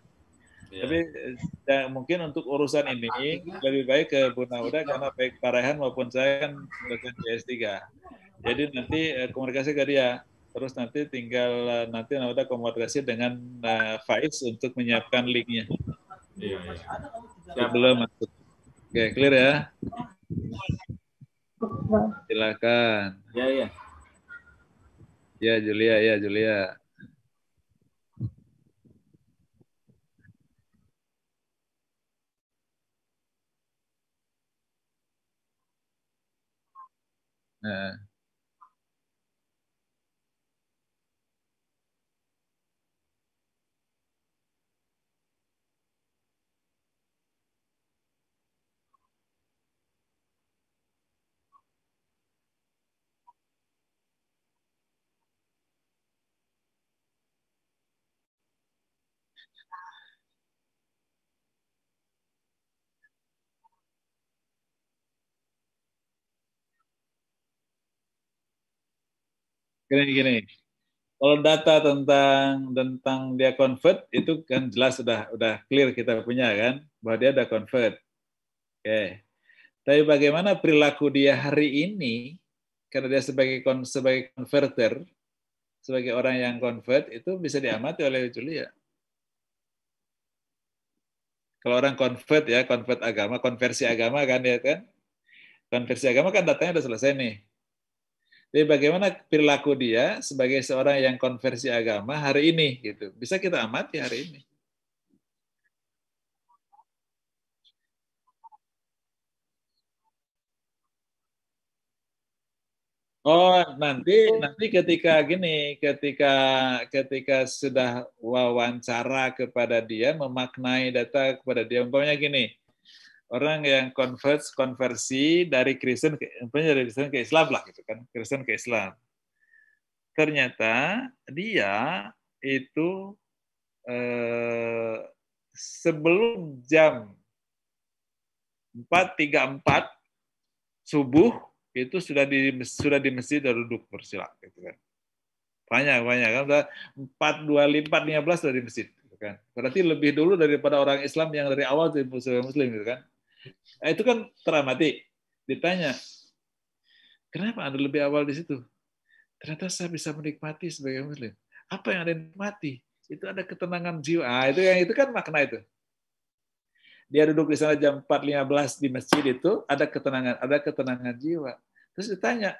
Yeah. Tapi eh, ya, mungkin untuk urusan ini lebih baik ke Bu Nauda karena baik Pak Rehan maupun saya kan dosen di S3. Jadi nanti eh, komunikasi ke dia. Terus nanti tinggal eh, nanti Nauda komunikasi dengan uh, Faiz untuk menyiapkan linknya. Iya, iya. belum Belum masuk. Oke, clear ya? Silakan. Ya, ya. Ya, Julia, ya, Julia. 嗯。gini gini kalau data tentang tentang dia convert itu kan jelas sudah sudah clear kita punya kan bahwa dia ada convert oke okay. tapi bagaimana perilaku dia hari ini karena dia sebagai sebagai converter sebagai orang yang convert itu bisa diamati oleh Julia kalau orang convert ya convert agama konversi agama kan ya kan konversi agama kan datanya udah selesai nih jadi bagaimana perilaku dia sebagai seorang yang konversi agama hari ini gitu. Bisa kita amati hari ini. Oh, nanti nanti ketika gini, ketika ketika sudah wawancara kepada dia, memaknai data kepada dia, umpamanya gini, orang yang convert konversi dari Kristen ke dari Kristen ke Islam lah gitu kan Kristen ke Islam ternyata dia itu eh, sebelum jam 4.34 subuh itu sudah di sudah di masjid dan duduk bersila gitu kan banyak banyak kan empat dua lima lima belas dari masjid gitu kan berarti lebih dulu daripada orang Islam yang dari awal jadi muslim gitu kan Nah, itu kan teramati. Ditanya, kenapa Anda lebih awal di situ? Ternyata saya bisa menikmati sebagai muslim. Apa yang Anda nikmati? Itu ada ketenangan jiwa. Nah, itu yang itu kan makna itu. Dia duduk di sana jam 4.15 di masjid itu, ada ketenangan, ada ketenangan jiwa. Terus ditanya,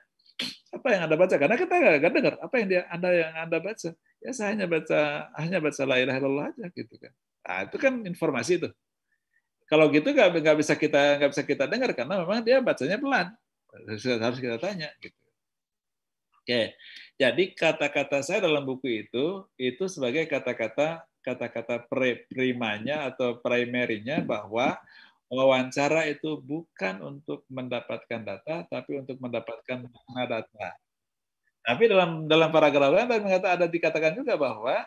apa yang Anda baca? Karena kita nggak dengar apa yang dia Anda yang Anda baca. Ya saya hanya baca hanya baca la ilaha illallah aja gitu kan. Nah, itu kan informasi itu. Kalau gitu nggak bisa kita nggak bisa kita dengar karena memang dia bacanya pelan. Harus kita tanya gitu. Oke. Jadi kata-kata saya dalam buku itu itu sebagai kata-kata kata-kata primanya atau primernya bahwa wawancara itu bukan untuk mendapatkan data tapi untuk mendapatkan makna data. Tapi dalam dalam paragraf lain mengatakan ada dikatakan juga bahwa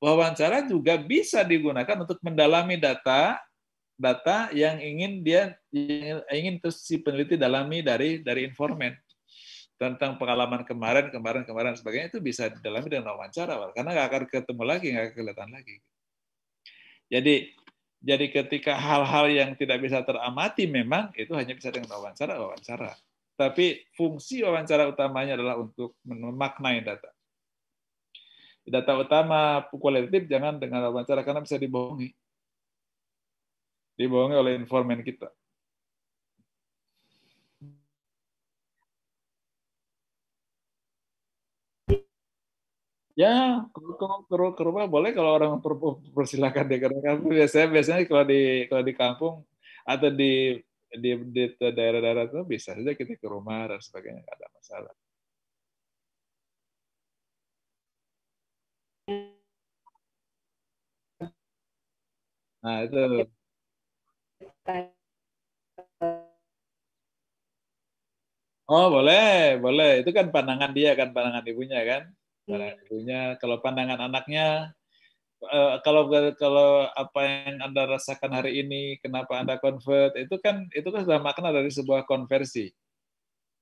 wawancara juga bisa digunakan untuk mendalami data data yang ingin dia ingin terus si peneliti dalami dari dari informan tentang pengalaman kemarin, kemarin, kemarin sebagainya itu bisa didalami dengan wawancara, karena nggak akan ketemu lagi, nggak kelihatan lagi. Jadi jadi ketika hal-hal yang tidak bisa teramati memang itu hanya bisa dengan wawancara, wawancara. Tapi fungsi wawancara utamanya adalah untuk memaknai data. Data utama kualitatif jangan dengan wawancara karena bisa dibohongi dibohongi oleh informan kita. Ya, ke rumah boleh kalau orang per, persilakan deh karena kampung biasanya biasanya kalau di kalau di kampung atau di di, di daerah-daerah itu bisa saja kita ke rumah dan sebagainya nggak ada masalah. Nah itu Oh boleh, boleh. Itu kan pandangan dia kan, pandangan ibunya kan. Pandangan iya. ibunya. Kalau pandangan anaknya, eh, kalau kalau apa yang anda rasakan hari ini, kenapa anda convert, itu kan itu kan sudah makna dari sebuah konversi.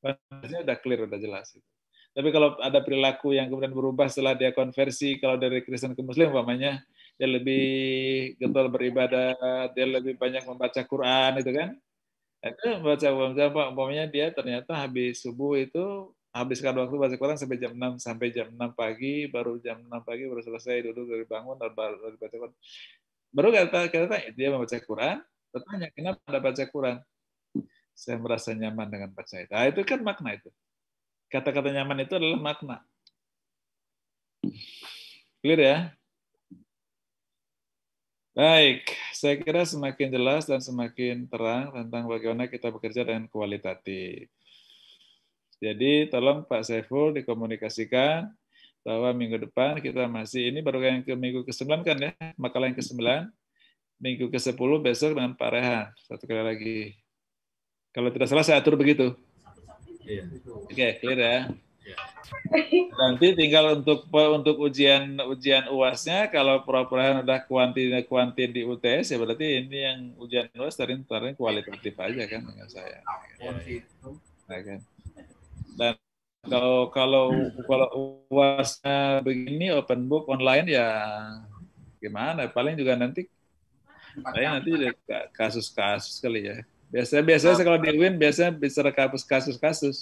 Konversinya sudah clear, sudah jelas. Gitu. Tapi kalau ada perilaku yang kemudian berubah setelah dia konversi, kalau dari Kristen ke Muslim, umpamanya, dia lebih getol beribadah, dia lebih banyak membaca Quran itu kan. Itu membaca membaca umpamanya dia ternyata habis subuh itu habiskan waktu baca Quran sampai jam 6 sampai jam 6 pagi baru jam 6 pagi baru selesai duduk dari bangun dan baru baca Quran. Baru kata kata dia membaca Quran, bertanya kenapa Anda baca Quran? Saya merasa nyaman dengan baca itu. Nah, itu kan makna itu. Kata-kata nyaman itu adalah makna. Clear ya? Baik, saya kira semakin jelas dan semakin terang tentang bagaimana kita bekerja dengan kualitatif. Jadi tolong Pak Saiful dikomunikasikan bahwa minggu depan kita masih ini baru yang ke minggu ke-9 kan ya, makalah yang ke-9. Minggu ke-10 besok dengan Pak Rehan, satu kali lagi. Kalau tidak salah saya atur begitu. Iya. Oke, okay, clear ya. Nanti tinggal untuk untuk ujian ujian UASnya kalau pura-pura udah kuanti kuanti di UTS ya berarti ini yang ujian UAS tadi kualitatif aja kan dengan saya. Ya, kan? Dan kalau kalau kalau uasnya begini open book online ya gimana paling juga nanti saya nanti kasus-kasus kali ya biasa biasanya kalau di UIN biasanya bisa kasus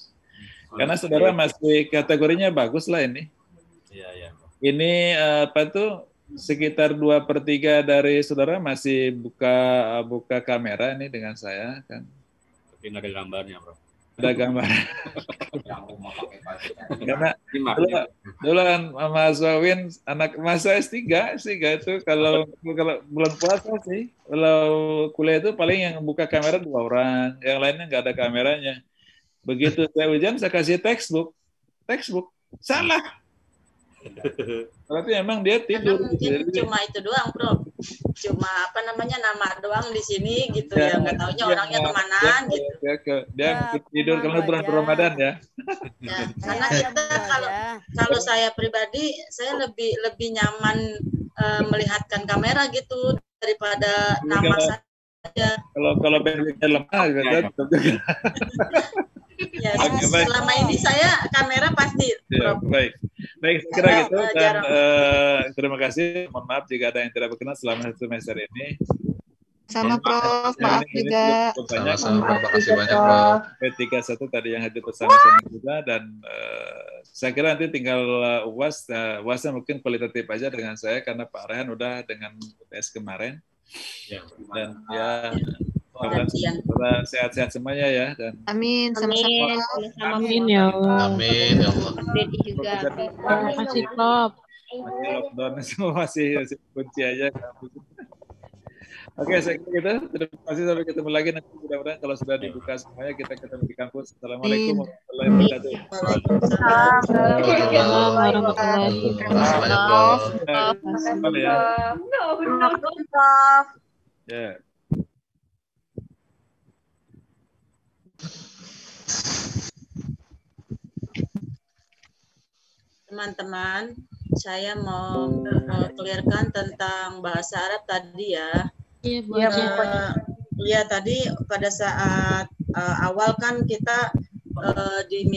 karena saudara masih kategorinya bagus lah ini. Iya, iya. Ini eh, apa tuh sekitar dua per tiga dari saudara masih buka eh, buka kamera ini dengan saya kan. Tapi nggak ada gambarnya, bro. Ada gambar. Karena dulu, dulu Mas Wawin anak masa S3, s gak itu kalau kalau bulan puasa sih, kalau kuliah itu paling yang buka kamera dua orang, yang lainnya nggak ada kameranya. Begitu saya ujian, saya kasih textbook. Textbook. Salah. Berarti emang dia tidur. mungkin gitu. Ya. cuma itu doang, bro. Cuma apa namanya nama doang di sini gitu ya. ya Nggak ya. taunya orangnya ya, kemana ya, gitu. Dia, ke, dia ya, tidur karena bulan Ramadan ya. ya. Karena kita kan kalau kalau saya pribadi saya lebih lebih nyaman uh, melihatkan kamera gitu daripada iya. nama kalau, saya. Kalau kalau lemah, kan? iya. gitu ya, okay, selama baik. ini saya kamera pasti. Ya, baik. Baik, kira ya, ya, gitu eh, dan uh, terima kasih. Mohon maaf jika ada yang tidak berkenan selama semester ini. Sama Prof, maaf juga. Banyak. Sama, sama Prof, makasih banyak Prof. P31 tadi yang hadir bersama-sama juga dan uh, saya kira nanti tinggal UAS, uh, UASnya mungkin kualitatif aja dengan saya karena Pak Rehan udah dengan UTS kemarin. Ya, dan ya Semoga Sehat-sehat semuanya ya dan Amin sama-sama. Amin ya Allah. Amin ya Allah. juga. Masih top. Masih lockdown semua masih masih kunci aja. Oke, okay, saya kira kita. Gitu. Terima kasih sampai ketemu lagi nanti mudah-mudahan kalau sudah dibuka semuanya kita ketemu di kampus. Assalamualaikum warahmatullahi wabarakatuh. Waalaikumsalam warahmatullahi wabarakatuh. Waalaikumsalam. Ya. Teman-teman, saya mau uh, tentang bahasa Arab tadi ya. Iya, Bu. Iya, uh, ya, tadi pada saat uh, awal kan kita uh, diminta